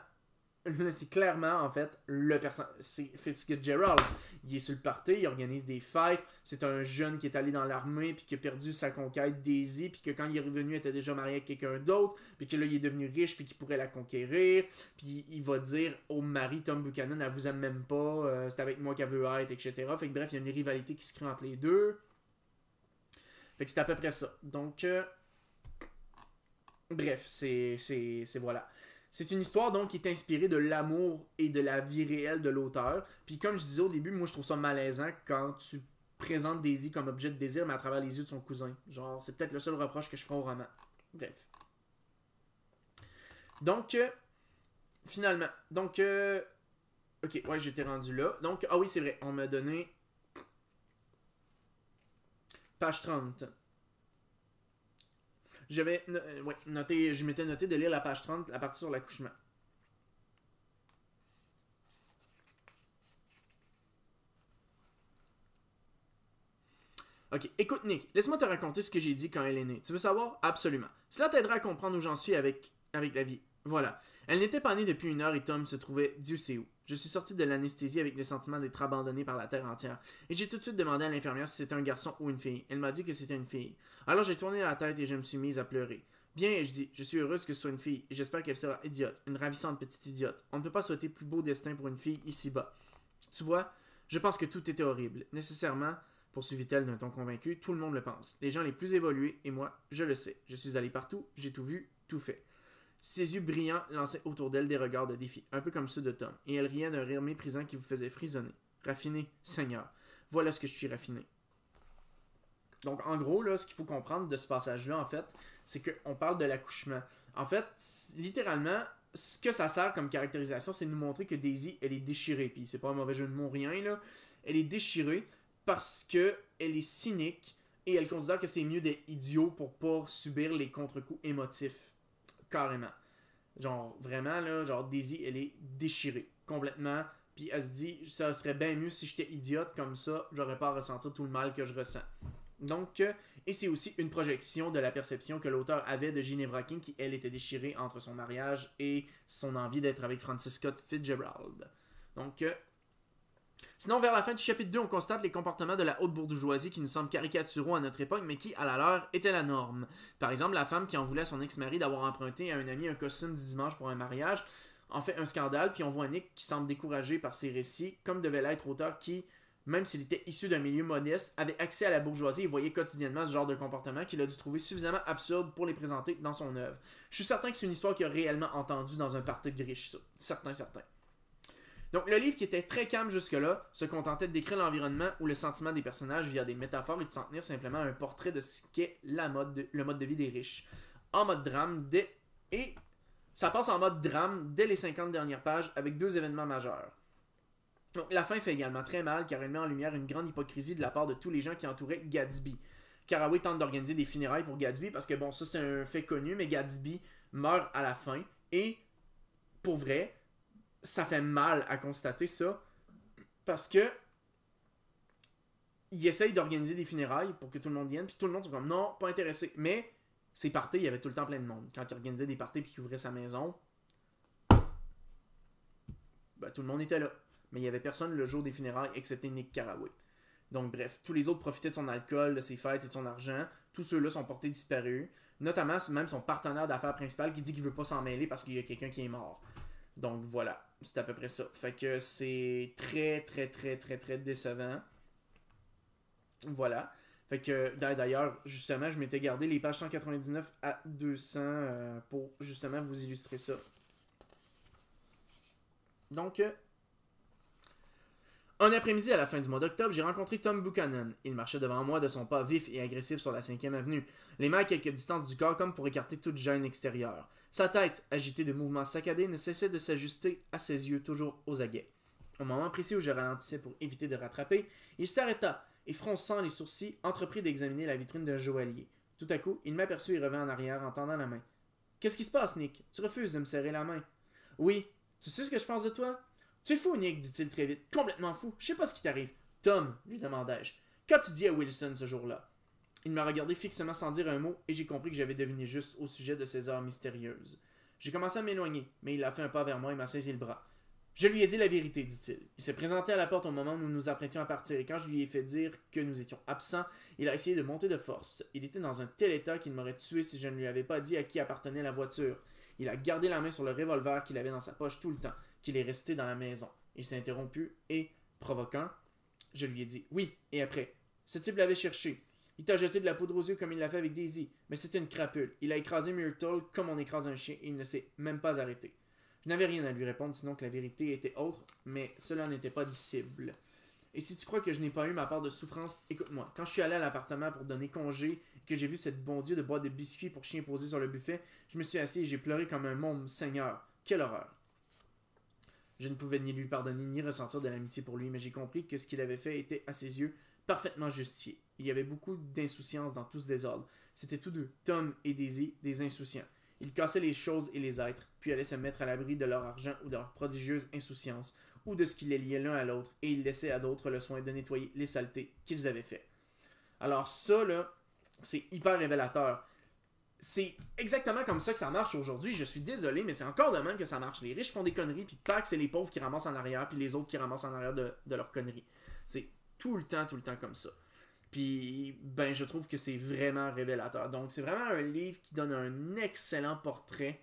<laughs> c'est clairement, en fait, le personnage. C'est Fitzgerald. Il est sur le party, il organise des fêtes. C'est un jeune qui est allé dans l'armée, puis qui a perdu sa conquête Daisy, puis que quand il est revenu, il était déjà marié avec quelqu'un d'autre, puis que là, il est devenu riche, puis qu'il pourrait la conquérir. Puis il va dire au mari Tom Buchanan, elle vous aime même pas, euh, c'est avec moi qu'elle veut être, etc. Fait bref, il y a une rivalité qui se crée entre les deux. Fait que c'est à peu près ça. Donc, euh, bref, c'est. C'est voilà. C'est une histoire donc qui est inspirée de l'amour et de la vie réelle de l'auteur. Puis comme je disais au début, moi je trouve ça malaisant quand tu présentes Daisy comme objet de désir, mais à travers les yeux de son cousin. Genre, c'est peut-être le seul reproche que je ferai au roman. Bref. Donc, euh, finalement. Donc, euh, ok, ouais, j'étais rendu là. Donc, ah oui, c'est vrai, on m'a donné. Page 30. Euh, je m'étais noté de lire la page 30, la partie sur l'accouchement. Ok, écoute Nick, laisse-moi te raconter ce que j'ai dit quand elle est née. Tu veux savoir Absolument. Cela t'aidera à comprendre où j'en suis avec, avec la vie. Voilà. Elle n'était pas née depuis une heure et Tom se trouvait du sait où. Je suis sorti de l'anesthésie avec le sentiment d'être abandonné par la terre entière, et j'ai tout de suite demandé à l'infirmière si c'était un garçon ou une fille. Elle m'a dit que c'était une fille. Alors j'ai tourné la tête et je me suis mise à pleurer. Bien, je dis, je suis heureuse que ce soit une fille, et j'espère qu'elle sera idiote, une ravissante petite idiote. On ne peut pas souhaiter plus beau destin pour une fille ici-bas. Tu vois, je pense que tout était horrible. Nécessairement, poursuivit-elle d'un ton convaincu, tout le monde le pense. Les gens les plus évolués, et moi, je le sais. Je suis allé partout, j'ai tout vu, tout fait. Ses yeux brillants lançaient autour d'elle des regards de défi, un peu comme ceux de Tom, et elle riait d'un rire méprisant qui vous faisait frissonner. Raffiné, Seigneur, voilà ce que je suis raffiné. Donc, en gros, là, ce qu'il faut comprendre de ce passage-là, en fait, c'est qu'on parle de l'accouchement. En fait, littéralement, ce que ça sert comme caractérisation, c'est de nous montrer que Daisy, elle est déchirée. Puis c'est pas un mauvais jeu de mots, rien, là. Elle est déchirée parce que elle est cynique et elle considère que c'est mieux d'être idiot pour pas subir les contre-coups émotifs carrément. Genre, vraiment, là, genre, Daisy, elle est déchirée, complètement. Puis elle se dit, ça serait bien mieux si j'étais idiote, comme ça, j'aurais pas à ressentir tout le mal que je ressens. Donc, euh, et c'est aussi une projection de la perception que l'auteur avait de Ginevra King, qui elle était déchirée entre son mariage et son envie d'être avec Francis Scott Fitzgerald. Donc, euh, Sinon, vers la fin du chapitre 2, on constate les comportements de la haute bourgeoisie qui nous semblent caricaturaux à notre époque, mais qui, à la leur, étaient la norme. Par exemple, la femme qui en voulait à son ex-mari d'avoir emprunté à un ami un costume du dimanche pour un mariage, en fait un scandale, puis on voit Nick qui semble découragé par ses récits, comme devait l'être auteur qui, même s'il était issu d'un milieu modeste, avait accès à la bourgeoisie et voyait quotidiennement ce genre de comportement qu'il a dû trouver suffisamment absurde pour les présenter dans son œuvre. Je suis certain que c'est une histoire qu'il a réellement entendue dans un parti de riches, ça. Certain, certain. Donc le livre qui était très calme jusque-là se contentait de décrire l'environnement ou le sentiment des personnages via des métaphores et de s'en tenir simplement à un portrait de ce qu'est la mode le mode de vie des riches. En mode drame, dès, et ça passe en mode drame dès les 50 dernières pages avec deux événements majeurs. Donc la fin fait également très mal car elle met en lumière une grande hypocrisie de la part de tous les gens qui entouraient Gatsby. Caraway ah tente d'organiser des funérailles pour Gatsby parce que bon, ça c'est un fait connu, mais Gatsby meurt à la fin et pour vrai, ça fait mal à constater ça parce que il essaye d'organiser des funérailles pour que tout le monde vienne, puis tout le monde se comme non, pas intéressé. Mais ses parties, il y avait tout le temps plein de monde. Quand il organisait des parties puis qu'il ouvrait sa maison, ben, tout le monde était là. Mais il n'y avait personne le jour des funérailles excepté Nick Carraway. Donc bref, tous les autres profitaient de son alcool, de ses fêtes et de son argent. Tous ceux-là sont portés disparus. Notamment même son partenaire d'affaires principal qui dit qu'il veut pas s'en mêler parce qu'il y a quelqu'un qui est mort. Donc voilà, c'est à peu près ça. Fait que c'est très, très, très, très, très décevant. Voilà. Fait que d'ailleurs, justement, je m'étais gardé les pages 199 à 200 euh, pour justement vous illustrer ça. Donc, euh, un après-midi à la fin du mois d'octobre, j'ai rencontré Tom Buchanan. Il marchait devant moi de son pas vif et agressif sur la 5e avenue, les mains à quelques distances du corps comme pour écarter toute gêne extérieure. Sa tête, agitée de mouvements saccadés, ne cessait de s'ajuster à ses yeux toujours aux aguets. Au moment précis où je ralentissais pour éviter de rattraper, il s'arrêta et, fronçant les sourcils, entreprit d'examiner la vitrine d'un joaillier. Tout à coup, il m'aperçut et revint en arrière en tendant la main. Qu'est-ce qui se passe, Nick Tu refuses de me serrer la main. Oui. Tu sais ce que je pense de toi tu fou, Nick, dit-il très vite. Complètement fou. Je sais pas ce qui t'arrive. Tom, lui demandai-je. Qu'as-tu dit à Wilson ce jour-là Il m'a regardé fixement sans dire un mot et j'ai compris que j'avais deviné juste au sujet de ces heures mystérieuses. J'ai commencé à m'éloigner, mais il a fait un pas vers moi et m'a saisi le bras. Je lui ai dit la vérité, dit-il. Il, il s'est présenté à la porte au moment où nous nous apprêtions à partir et quand je lui ai fait dire que nous étions absents, il a essayé de monter de force. Il était dans un tel état qu'il m'aurait tué si je ne lui avais pas dit à qui appartenait la voiture. Il a gardé la main sur le revolver qu'il avait dans sa poche tout le temps il est resté dans la maison. Il s'est interrompu et, provoquant, je lui ai dit Oui, et après. Ce type l'avait cherché. Il t'a jeté de la poudre aux yeux comme il l'a fait avec Daisy, mais c'était une crapule. Il a écrasé Myrtle comme on écrase un chien et il ne s'est même pas arrêté. Je n'avais rien à lui répondre sinon que la vérité était autre, mais cela n'était pas dissible. Et si tu crois que je n'ai pas eu ma part de souffrance, écoute-moi. Quand je suis allé à l'appartement pour donner congé et que j'ai vu cette bon Dieu de boîte de biscuits pour chien posée sur le buffet, je me suis assis et j'ai pleuré comme un môme. Seigneur, quelle horreur. Je ne pouvais ni lui pardonner ni ressentir de l'amitié pour lui, mais j'ai compris que ce qu'il avait fait était, à ses yeux, parfaitement justifié. Il y avait beaucoup d'insouciance dans tout ce désordre. C'était tous deux, Tom et Daisy, des insouciants. Ils cassaient les choses et les êtres, puis allaient se mettre à l'abri de leur argent ou de leur prodigieuse insouciance, ou de ce qui les liait l'un à l'autre, et ils laissaient à d'autres le soin de nettoyer les saletés qu'ils avaient faites. Alors ça, là, c'est hyper révélateur c'est exactement comme ça que ça marche aujourd'hui. Je suis désolé, mais c'est encore de même que ça marche. Les riches font des conneries, puis que c'est les pauvres qui ramassent en arrière, puis les autres qui ramassent en arrière de, de leurs conneries. C'est tout le temps, tout le temps comme ça. Puis, ben, je trouve que c'est vraiment révélateur. Donc, c'est vraiment un livre qui donne un excellent portrait.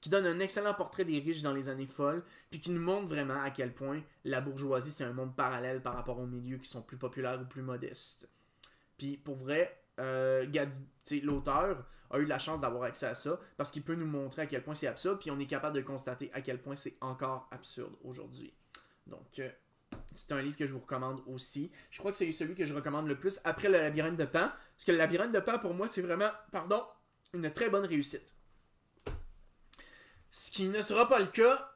Qui donne un excellent portrait des riches dans les années folles, puis qui nous montre vraiment à quel point la bourgeoisie, c'est un monde parallèle par rapport aux milieux qui sont plus populaires ou plus modestes. Puis, pour vrai, euh, l'auteur a eu la chance d'avoir accès à ça parce qu'il peut nous montrer à quel point c'est absurde, puis on est capable de constater à quel point c'est encore absurde aujourd'hui. Donc, euh, c'est un livre que je vous recommande aussi. Je crois que c'est celui que je recommande le plus après Le Labyrinthe de Pan, parce que Le Labyrinthe de Pan, pour moi, c'est vraiment, pardon, une très bonne réussite. Ce qui ne sera pas le cas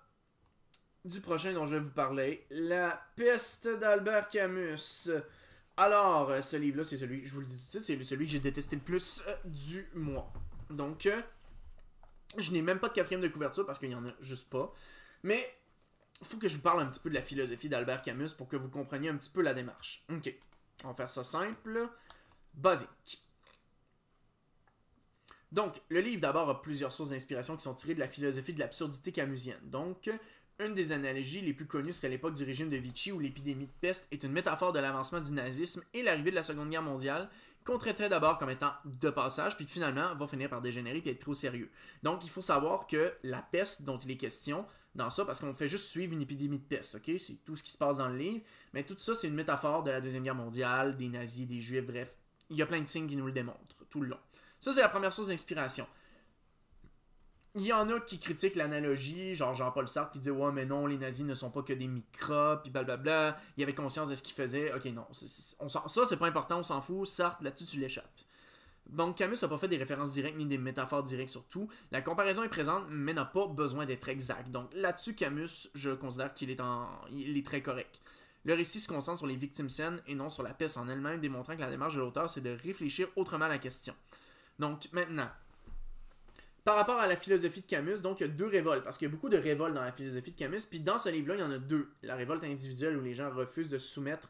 du prochain dont je vais vous parler, La peste d'Albert Camus. Alors, euh, ce livre-là, c'est celui, je vous le dis tout de suite, c'est celui que j'ai détesté le plus euh, du mois. Donc, euh, je n'ai même pas de quatrième de couverture parce qu'il n'y en a juste pas. Mais, il faut que je vous parle un petit peu de la philosophie d'Albert Camus pour que vous compreniez un petit peu la démarche. Ok, on va faire ça simple, basique. Donc, le livre d'abord a plusieurs sources d'inspiration qui sont tirées de la philosophie de l'absurdité camusienne. Donc, une des analogies les plus connues serait l'époque du régime de Vichy où l'épidémie de peste est une métaphore de l'avancement du nazisme et l'arrivée de la Seconde Guerre mondiale qu'on traiterait d'abord comme étant de passage puis que finalement va finir par dégénérer puis être trop sérieux. Donc il faut savoir que la peste dont il est question dans ça parce qu'on fait juste suivre une épidémie de peste, OK, c'est tout ce qui se passe dans le livre, mais tout ça c'est une métaphore de la Deuxième Guerre mondiale, des nazis, des juifs, bref, il y a plein de signes qui nous le démontrent tout le long. Ça c'est la première source d'inspiration il y en a qui critiquent l'analogie, genre Jean-Paul Sartre qui dit ouais mais non les nazis ne sont pas que des microbes puis blablabla, il avait conscience de ce qu'il faisait. OK non, ça c'est pas important, on s'en fout, Sartre là-dessus tu l'échappes. Donc Camus n'a pas fait des références directes ni des métaphores directes sur tout. La comparaison est présente mais n'a pas besoin d'être exacte. Donc là-dessus Camus, je considère qu'il est est très correct. Le récit se concentre sur les victimes saines et non sur la peste en elle-même, démontrant que la démarche de l'auteur c'est de réfléchir autrement à la question. Donc maintenant, par rapport à la philosophie de Camus, donc il y a deux révoltes, parce qu'il y a beaucoup de révoltes dans la philosophie de Camus, puis dans ce livre-là, il y en a deux. La révolte individuelle où les gens refusent de se soumettre,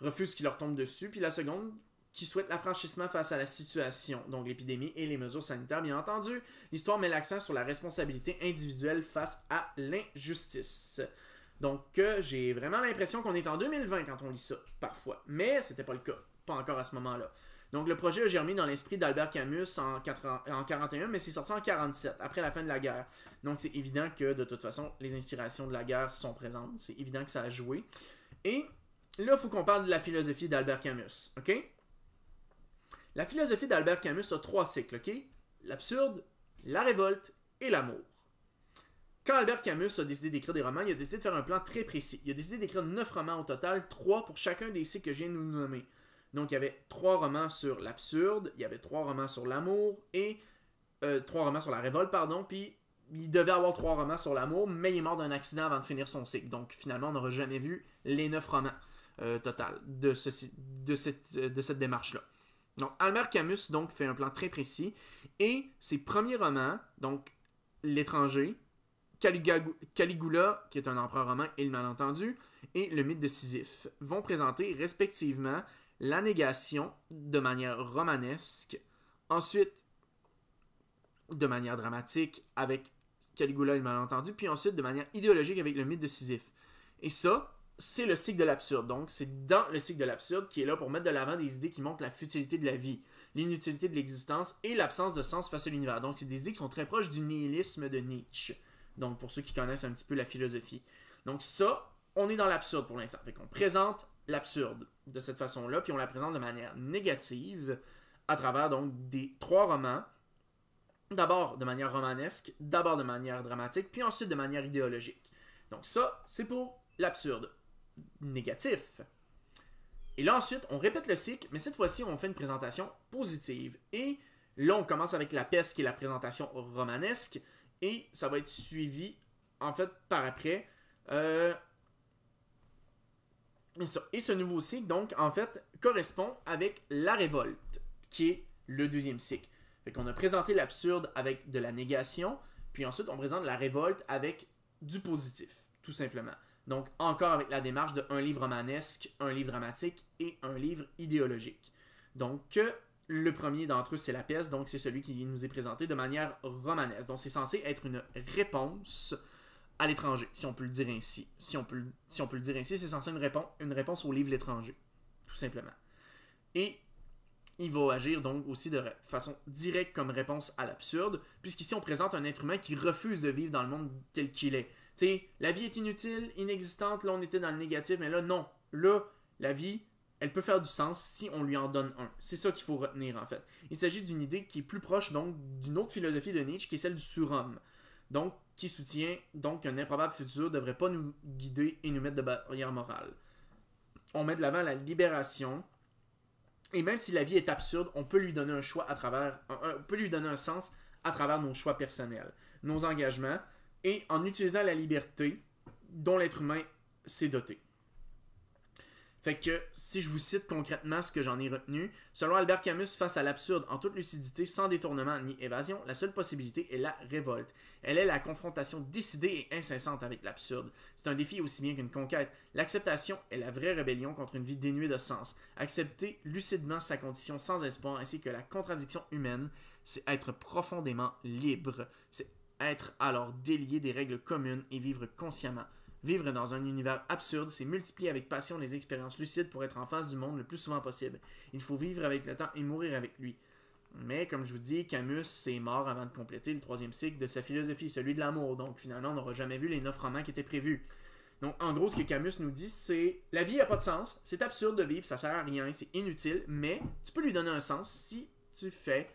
refusent qu'il leur tombe dessus, puis la seconde qui souhaite l'affranchissement face à la situation, donc l'épidémie et les mesures sanitaires, bien entendu. L'histoire met l'accent sur la responsabilité individuelle face à l'injustice. Donc euh, j'ai vraiment l'impression qu'on est en 2020 quand on lit ça, parfois. Mais c'était pas le cas, pas encore à ce moment-là. Donc le projet a germé dans l'esprit d'Albert Camus en, 1941, 41, mais c'est sorti en 47, après la fin de la guerre. Donc c'est évident que de toute façon, les inspirations de la guerre sont présentes. C'est évident que ça a joué. Et là, il faut qu'on parle de la philosophie d'Albert Camus, ok? La philosophie d'Albert Camus a trois cycles, ok? L'absurde, la révolte et l'amour. Quand Albert Camus a décidé d'écrire des romans, il a décidé de faire un plan très précis. Il a décidé d'écrire neuf romans au total, trois pour chacun des cycles que je viens de nous nommer. Donc, il y avait trois romans sur l'absurde, il y avait trois romans sur l'amour et euh, trois romans sur la révolte, pardon. Puis, il devait avoir trois romans sur l'amour, mais il est mort d'un accident avant de finir son cycle. Donc, finalement, on n'aurait jamais vu les neuf romans euh, total de, de cette, euh, de cette démarche-là. Donc, Albert Camus donc, fait un plan très précis et ses premiers romans, donc L'étranger, Caligula, qui est un empereur romain et le malentendu, et Le mythe de Sisyphe, vont présenter respectivement la négation de manière romanesque, ensuite de manière dramatique avec Caligula et le malentendu, puis ensuite de manière idéologique avec le mythe de Sisyphe. Et ça, c'est le cycle de l'absurde. Donc, c'est dans le cycle de l'absurde qui est là pour mettre de l'avant des idées qui montrent la futilité de la vie, l'inutilité de l'existence et l'absence de sens face à l'univers. Donc, c'est des idées qui sont très proches du nihilisme de Nietzsche. Donc, pour ceux qui connaissent un petit peu la philosophie. Donc, ça, on est dans l'absurde pour l'instant. Fait qu'on présente l'absurde de cette façon-là, puis on la présente de manière négative à travers donc des trois romans. D'abord de manière romanesque, d'abord de manière dramatique, puis ensuite de manière idéologique. Donc ça, c'est pour l'absurde négatif. Et là ensuite, on répète le cycle, mais cette fois-ci, on fait une présentation positive. Et là, on commence avec la peste, qui est la présentation romanesque, et ça va être suivi, en fait, par après, euh, et ce nouveau cycle, donc, en fait, correspond avec la révolte, qui est le deuxième cycle. Fait qu'on a présenté l'absurde avec de la négation, puis ensuite on présente la révolte avec du positif, tout simplement. Donc encore avec la démarche de un livre romanesque, un livre dramatique et un livre idéologique. Donc le premier d'entre eux c'est la pièce, donc c'est celui qui nous est présenté de manière romanesque. Donc c'est censé être une réponse à l'étranger, si on peut le dire ainsi. Si on peut, si on peut le dire ainsi, c'est censé une réponse, une réponse au livre L'étranger, tout simplement. Et il va agir donc aussi de façon directe comme réponse à l'absurde, puisqu'ici on présente un être humain qui refuse de vivre dans le monde tel qu'il est. Tu sais, la vie est inutile, inexistante, là on était dans le négatif, mais là non. Là, la vie, elle peut faire du sens si on lui en donne un. C'est ça qu'il faut retenir en fait. Il s'agit d'une idée qui est plus proche donc d'une autre philosophie de Nietzsche qui est celle du surhomme. Donc qui soutient donc qu'un improbable futur ne devrait pas nous guider et nous mettre de barrière morale. On met de l'avant la libération. Et même si la vie est absurde, on peut lui donner un choix à travers. On peut lui donner un sens à travers nos choix personnels, nos engagements, et en utilisant la liberté dont l'être humain s'est doté. Fait que si je vous cite concrètement ce que j'en ai retenu, selon Albert Camus, face à l'absurde, en toute lucidité, sans détournement ni évasion, la seule possibilité est la révolte. Elle est la confrontation décidée et incessante avec l'absurde. C'est un défi aussi bien qu'une conquête. L'acceptation est la vraie rébellion contre une vie dénuée de sens. Accepter lucidement sa condition sans espoir ainsi que la contradiction humaine, c'est être profondément libre. C'est être alors délié des règles communes et vivre consciemment. Vivre dans un univers absurde, c'est multiplier avec passion les expériences lucides pour être en face du monde le plus souvent possible. Il faut vivre avec le temps et mourir avec lui. Mais comme je vous dis, Camus est mort avant de compléter le troisième cycle de sa philosophie, celui de l'amour. Donc finalement, on n'aura jamais vu les neuf romans qui étaient prévus. Donc en gros, ce que Camus nous dit, c'est la vie n'a pas de sens, c'est absurde de vivre, ça sert à rien, c'est inutile, mais tu peux lui donner un sens si tu fais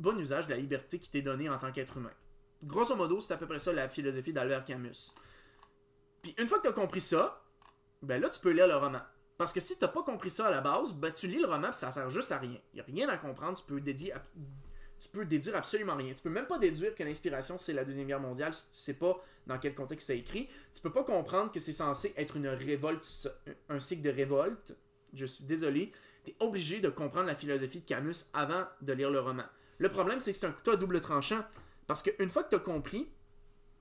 bon usage de la liberté qui t'est donnée en tant qu'être humain. Grosso modo, c'est à peu près ça la philosophie d'Albert Camus. Puis une fois que tu as compris ça, ben là, tu peux lire le roman. Parce que si t'as pas compris ça à la base, ben tu lis le roman et ça sert juste à rien. Il a rien à comprendre, tu peux, tu peux déduire absolument rien. Tu peux même pas déduire que l'inspiration c'est la Deuxième Guerre mondiale si tu sais pas dans quel contexte c'est écrit. Tu peux pas comprendre que c'est censé être une révolte, un cycle de révolte. Je suis désolé. es obligé de comprendre la philosophie de Camus avant de lire le roman. Le problème c'est que c'est un couteau à double tranchant. Parce qu'une fois que tu as compris,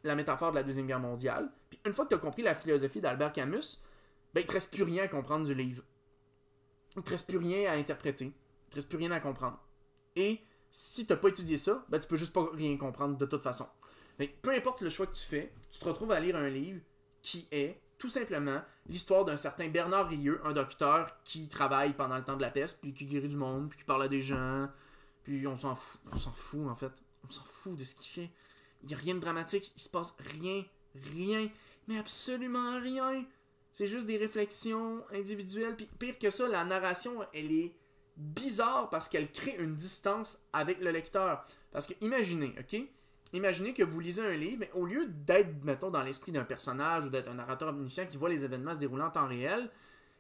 la métaphore de la Deuxième Guerre mondiale. Puis une fois que tu as compris la philosophie d'Albert Camus, ben, il te reste plus rien à comprendre du livre. Il te reste plus rien à interpréter. Il te reste plus rien à comprendre. Et si tu n'as pas étudié ça, ben, tu peux juste pas rien comprendre de toute façon. Mais peu importe le choix que tu fais, tu te retrouves à lire un livre qui est tout simplement l'histoire d'un certain Bernard Rieu, un docteur qui travaille pendant le temps de la peste, puis qui guérit du monde, puis qui parle à des gens, puis on s'en fout, on s'en fout en fait, on s'en fout de ce qu'il fait. Il n'y a rien de dramatique, il se passe rien, rien, mais absolument rien. C'est juste des réflexions individuelles. pire que ça, la narration, elle est bizarre parce qu'elle crée une distance avec le lecteur. Parce que imaginez, OK? Imaginez que vous lisez un livre, mais au lieu d'être, mettons, dans l'esprit d'un personnage ou d'être un narrateur omniscient qui voit les événements se dérouler en temps réel,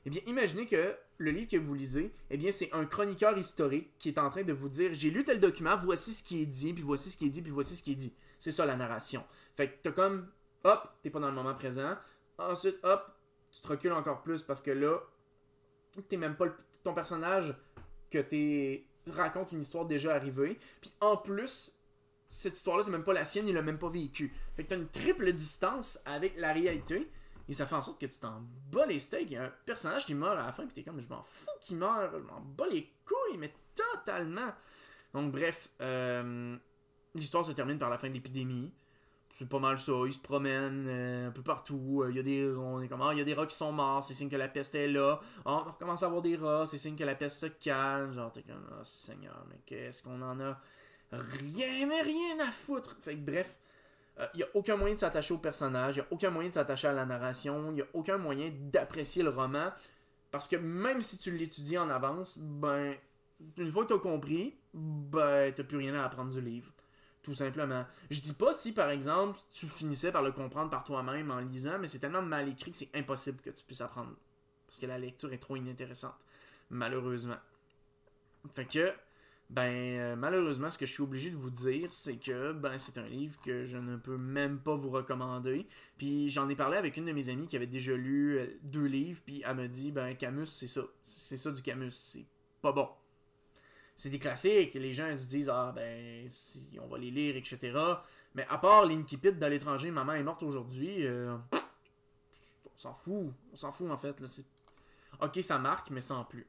eh bien, imaginez que le livre que vous lisez, eh bien, c'est un chroniqueur historique qui est en train de vous dire j'ai lu tel document, voici ce qui est dit, puis voici ce qui est dit, puis voici ce qui est dit. C'est ça la narration. Fait que t'as comme, hop, t'es pas dans le moment présent. Ensuite, hop, tu te recules encore plus parce que là, t'es même pas ton personnage que t'es raconte une histoire déjà arrivée. Puis en plus, cette histoire-là, c'est même pas la sienne, il l'a même pas vécu. Fait que t'as une triple distance avec la réalité. Et ça fait en sorte que tu t'en bats les steaks. Il y a un personnage qui meurt à la fin, puis t'es comme, je m'en fous qu'il meurt, je m'en bats les couilles, mais totalement. Donc bref, euh, L'histoire se termine par la fin de l'épidémie. C'est pas mal ça. Ils se promènent euh, un peu partout. Euh, il y a des, on ah, il y a des rats qui sont morts, c'est signe que la peste est là. Ah, on recommence à avoir des rats, c'est signe que la peste se calme. Genre, t'es comme, oh seigneur, mais qu'est-ce qu'on en a rien, mais rien à foutre. bref, euh, il a aucun moyen de s'attacher au personnage, il n'y a aucun moyen de s'attacher à la narration, il n'y a aucun moyen d'apprécier le roman. Parce que même si tu l'étudies en avance, ben, une fois que t'as compris, ben, t'as plus rien à apprendre du livre tout simplement. Je dis pas si, par exemple, tu finissais par le comprendre par toi-même en lisant, mais c'est tellement mal écrit que c'est impossible que tu puisses apprendre. Parce que la lecture est trop inintéressante. Malheureusement. Fait que, ben, euh, malheureusement, ce que je suis obligé de vous dire, c'est que, ben, c'est un livre que je ne peux même pas vous recommander. Puis j'en ai parlé avec une de mes amies qui avait déjà lu euh, deux livres, puis elle me dit, ben, Camus, c'est ça. C'est ça du Camus. C'est pas bon c'est des classiques, les gens se disent, ah ben, si on va les lire, etc. Mais à part l'Inkipid dans l'étranger, maman est morte aujourd'hui, euh, on s'en fout, on s'en fout en fait. ok, ça marque, mais sans plus.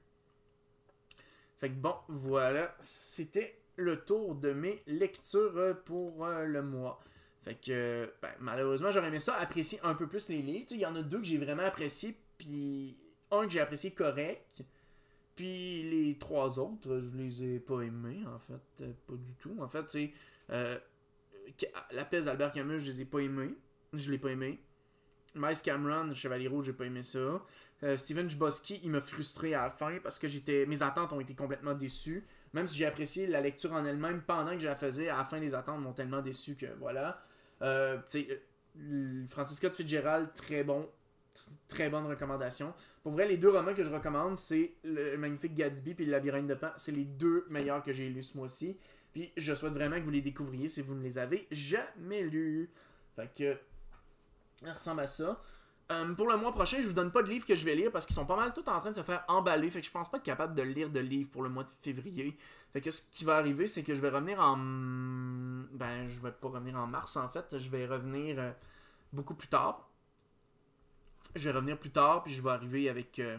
Fait que bon, voilà, c'était le tour de mes lectures pour euh, le mois. Fait que, ben, malheureusement, j'aurais aimé ça apprécier un peu plus les livres. Il y en a deux que j'ai vraiment apprécié, puis un que j'ai apprécié correct. Puis les trois autres, euh, je les ai pas aimés, en fait, euh, pas du tout. En fait, c'est euh, La peste d'Albert Camus, je les ai pas aimés. Je l'ai pas aimé. Miles Cameron, Chevalier Rouge, j'ai pas aimé ça. Steven Jboski, il m'a frustré à la fin parce que j'étais mes attentes ont été complètement déçues. Même si j'ai apprécié la lecture en elle-même pendant que je la faisais, à la fin, les attentes m'ont tellement déçu que voilà. tu sais, Fitzgerald, très bon, très bonne recommandation. Pour vrai, les deux romans que je recommande, c'est Le Magnifique Gatsby puis Le Labyrinthe de pain, C'est les deux meilleurs que j'ai lus ce mois-ci. Puis je souhaite vraiment que vous les découvriez si vous ne les avez jamais lus. Fait que, ça ressemble à ça. Euh, pour le mois prochain, je vous donne pas de livres que je vais lire parce qu'ils sont pas mal tous en train de se faire emballer. Fait que je pense pas être capable de lire de livres pour le mois de février. Fait que ce qui va arriver, c'est que je vais revenir en. Ben, je vais pas revenir en mars en fait. Je vais revenir euh, beaucoup plus tard je vais revenir plus tard, puis je vais arriver avec. Euh,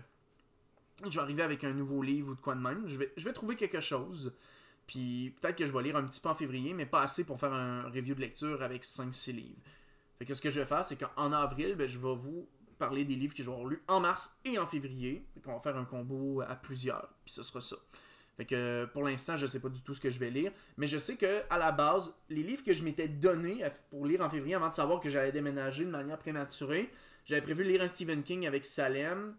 je vais arriver avec un nouveau livre ou de quoi de même. Je vais, je vais trouver quelque chose. Puis peut-être que je vais lire un petit peu en février, mais pas assez pour faire un review de lecture avec 5-6 livres. Fait que ce que je vais faire, c'est qu'en avril, ben, je vais vous parler des livres que je vais avoir lus en mars et en février. Fait qu'on va faire un combo à plusieurs. Puis ce sera ça. Fait que pour l'instant, je sais pas du tout ce que je vais lire, mais je sais que à la base, les livres que je m'étais donné pour lire en février avant de savoir que j'allais déménager de manière prématurée, j'avais prévu de lire un Stephen King avec Salem.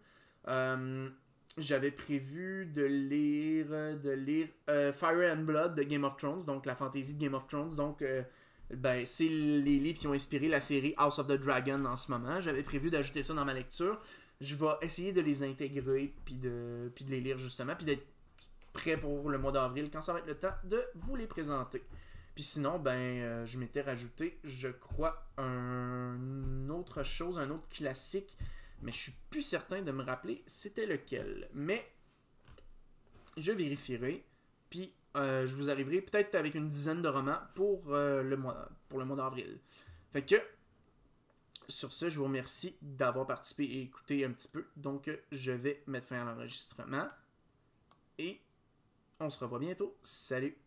Euh, j'avais prévu de lire, de lire euh, Fire and Blood de Game of Thrones, donc la fantaisie de Game of Thrones. Donc, euh, ben, c'est les livres qui ont inspiré la série House of the Dragon en ce moment. J'avais prévu d'ajouter ça dans ma lecture. Je vais essayer de les intégrer, puis de, puis de les lire justement, puis d'être prêt pour le mois d'avril quand ça va être le temps de vous les présenter. Puis sinon, ben, euh, je m'étais rajouté, je crois, un... une autre chose, un autre classique, mais je suis plus certain de me rappeler c'était lequel. Mais je vérifierai, puis euh, je vous arriverai peut-être avec une dizaine de romans pour, euh, pour le mois d'avril. Fait que, sur ce, je vous remercie d'avoir participé et écouté un petit peu. Donc, je vais mettre fin à l'enregistrement. Et on se revoit bientôt. Salut!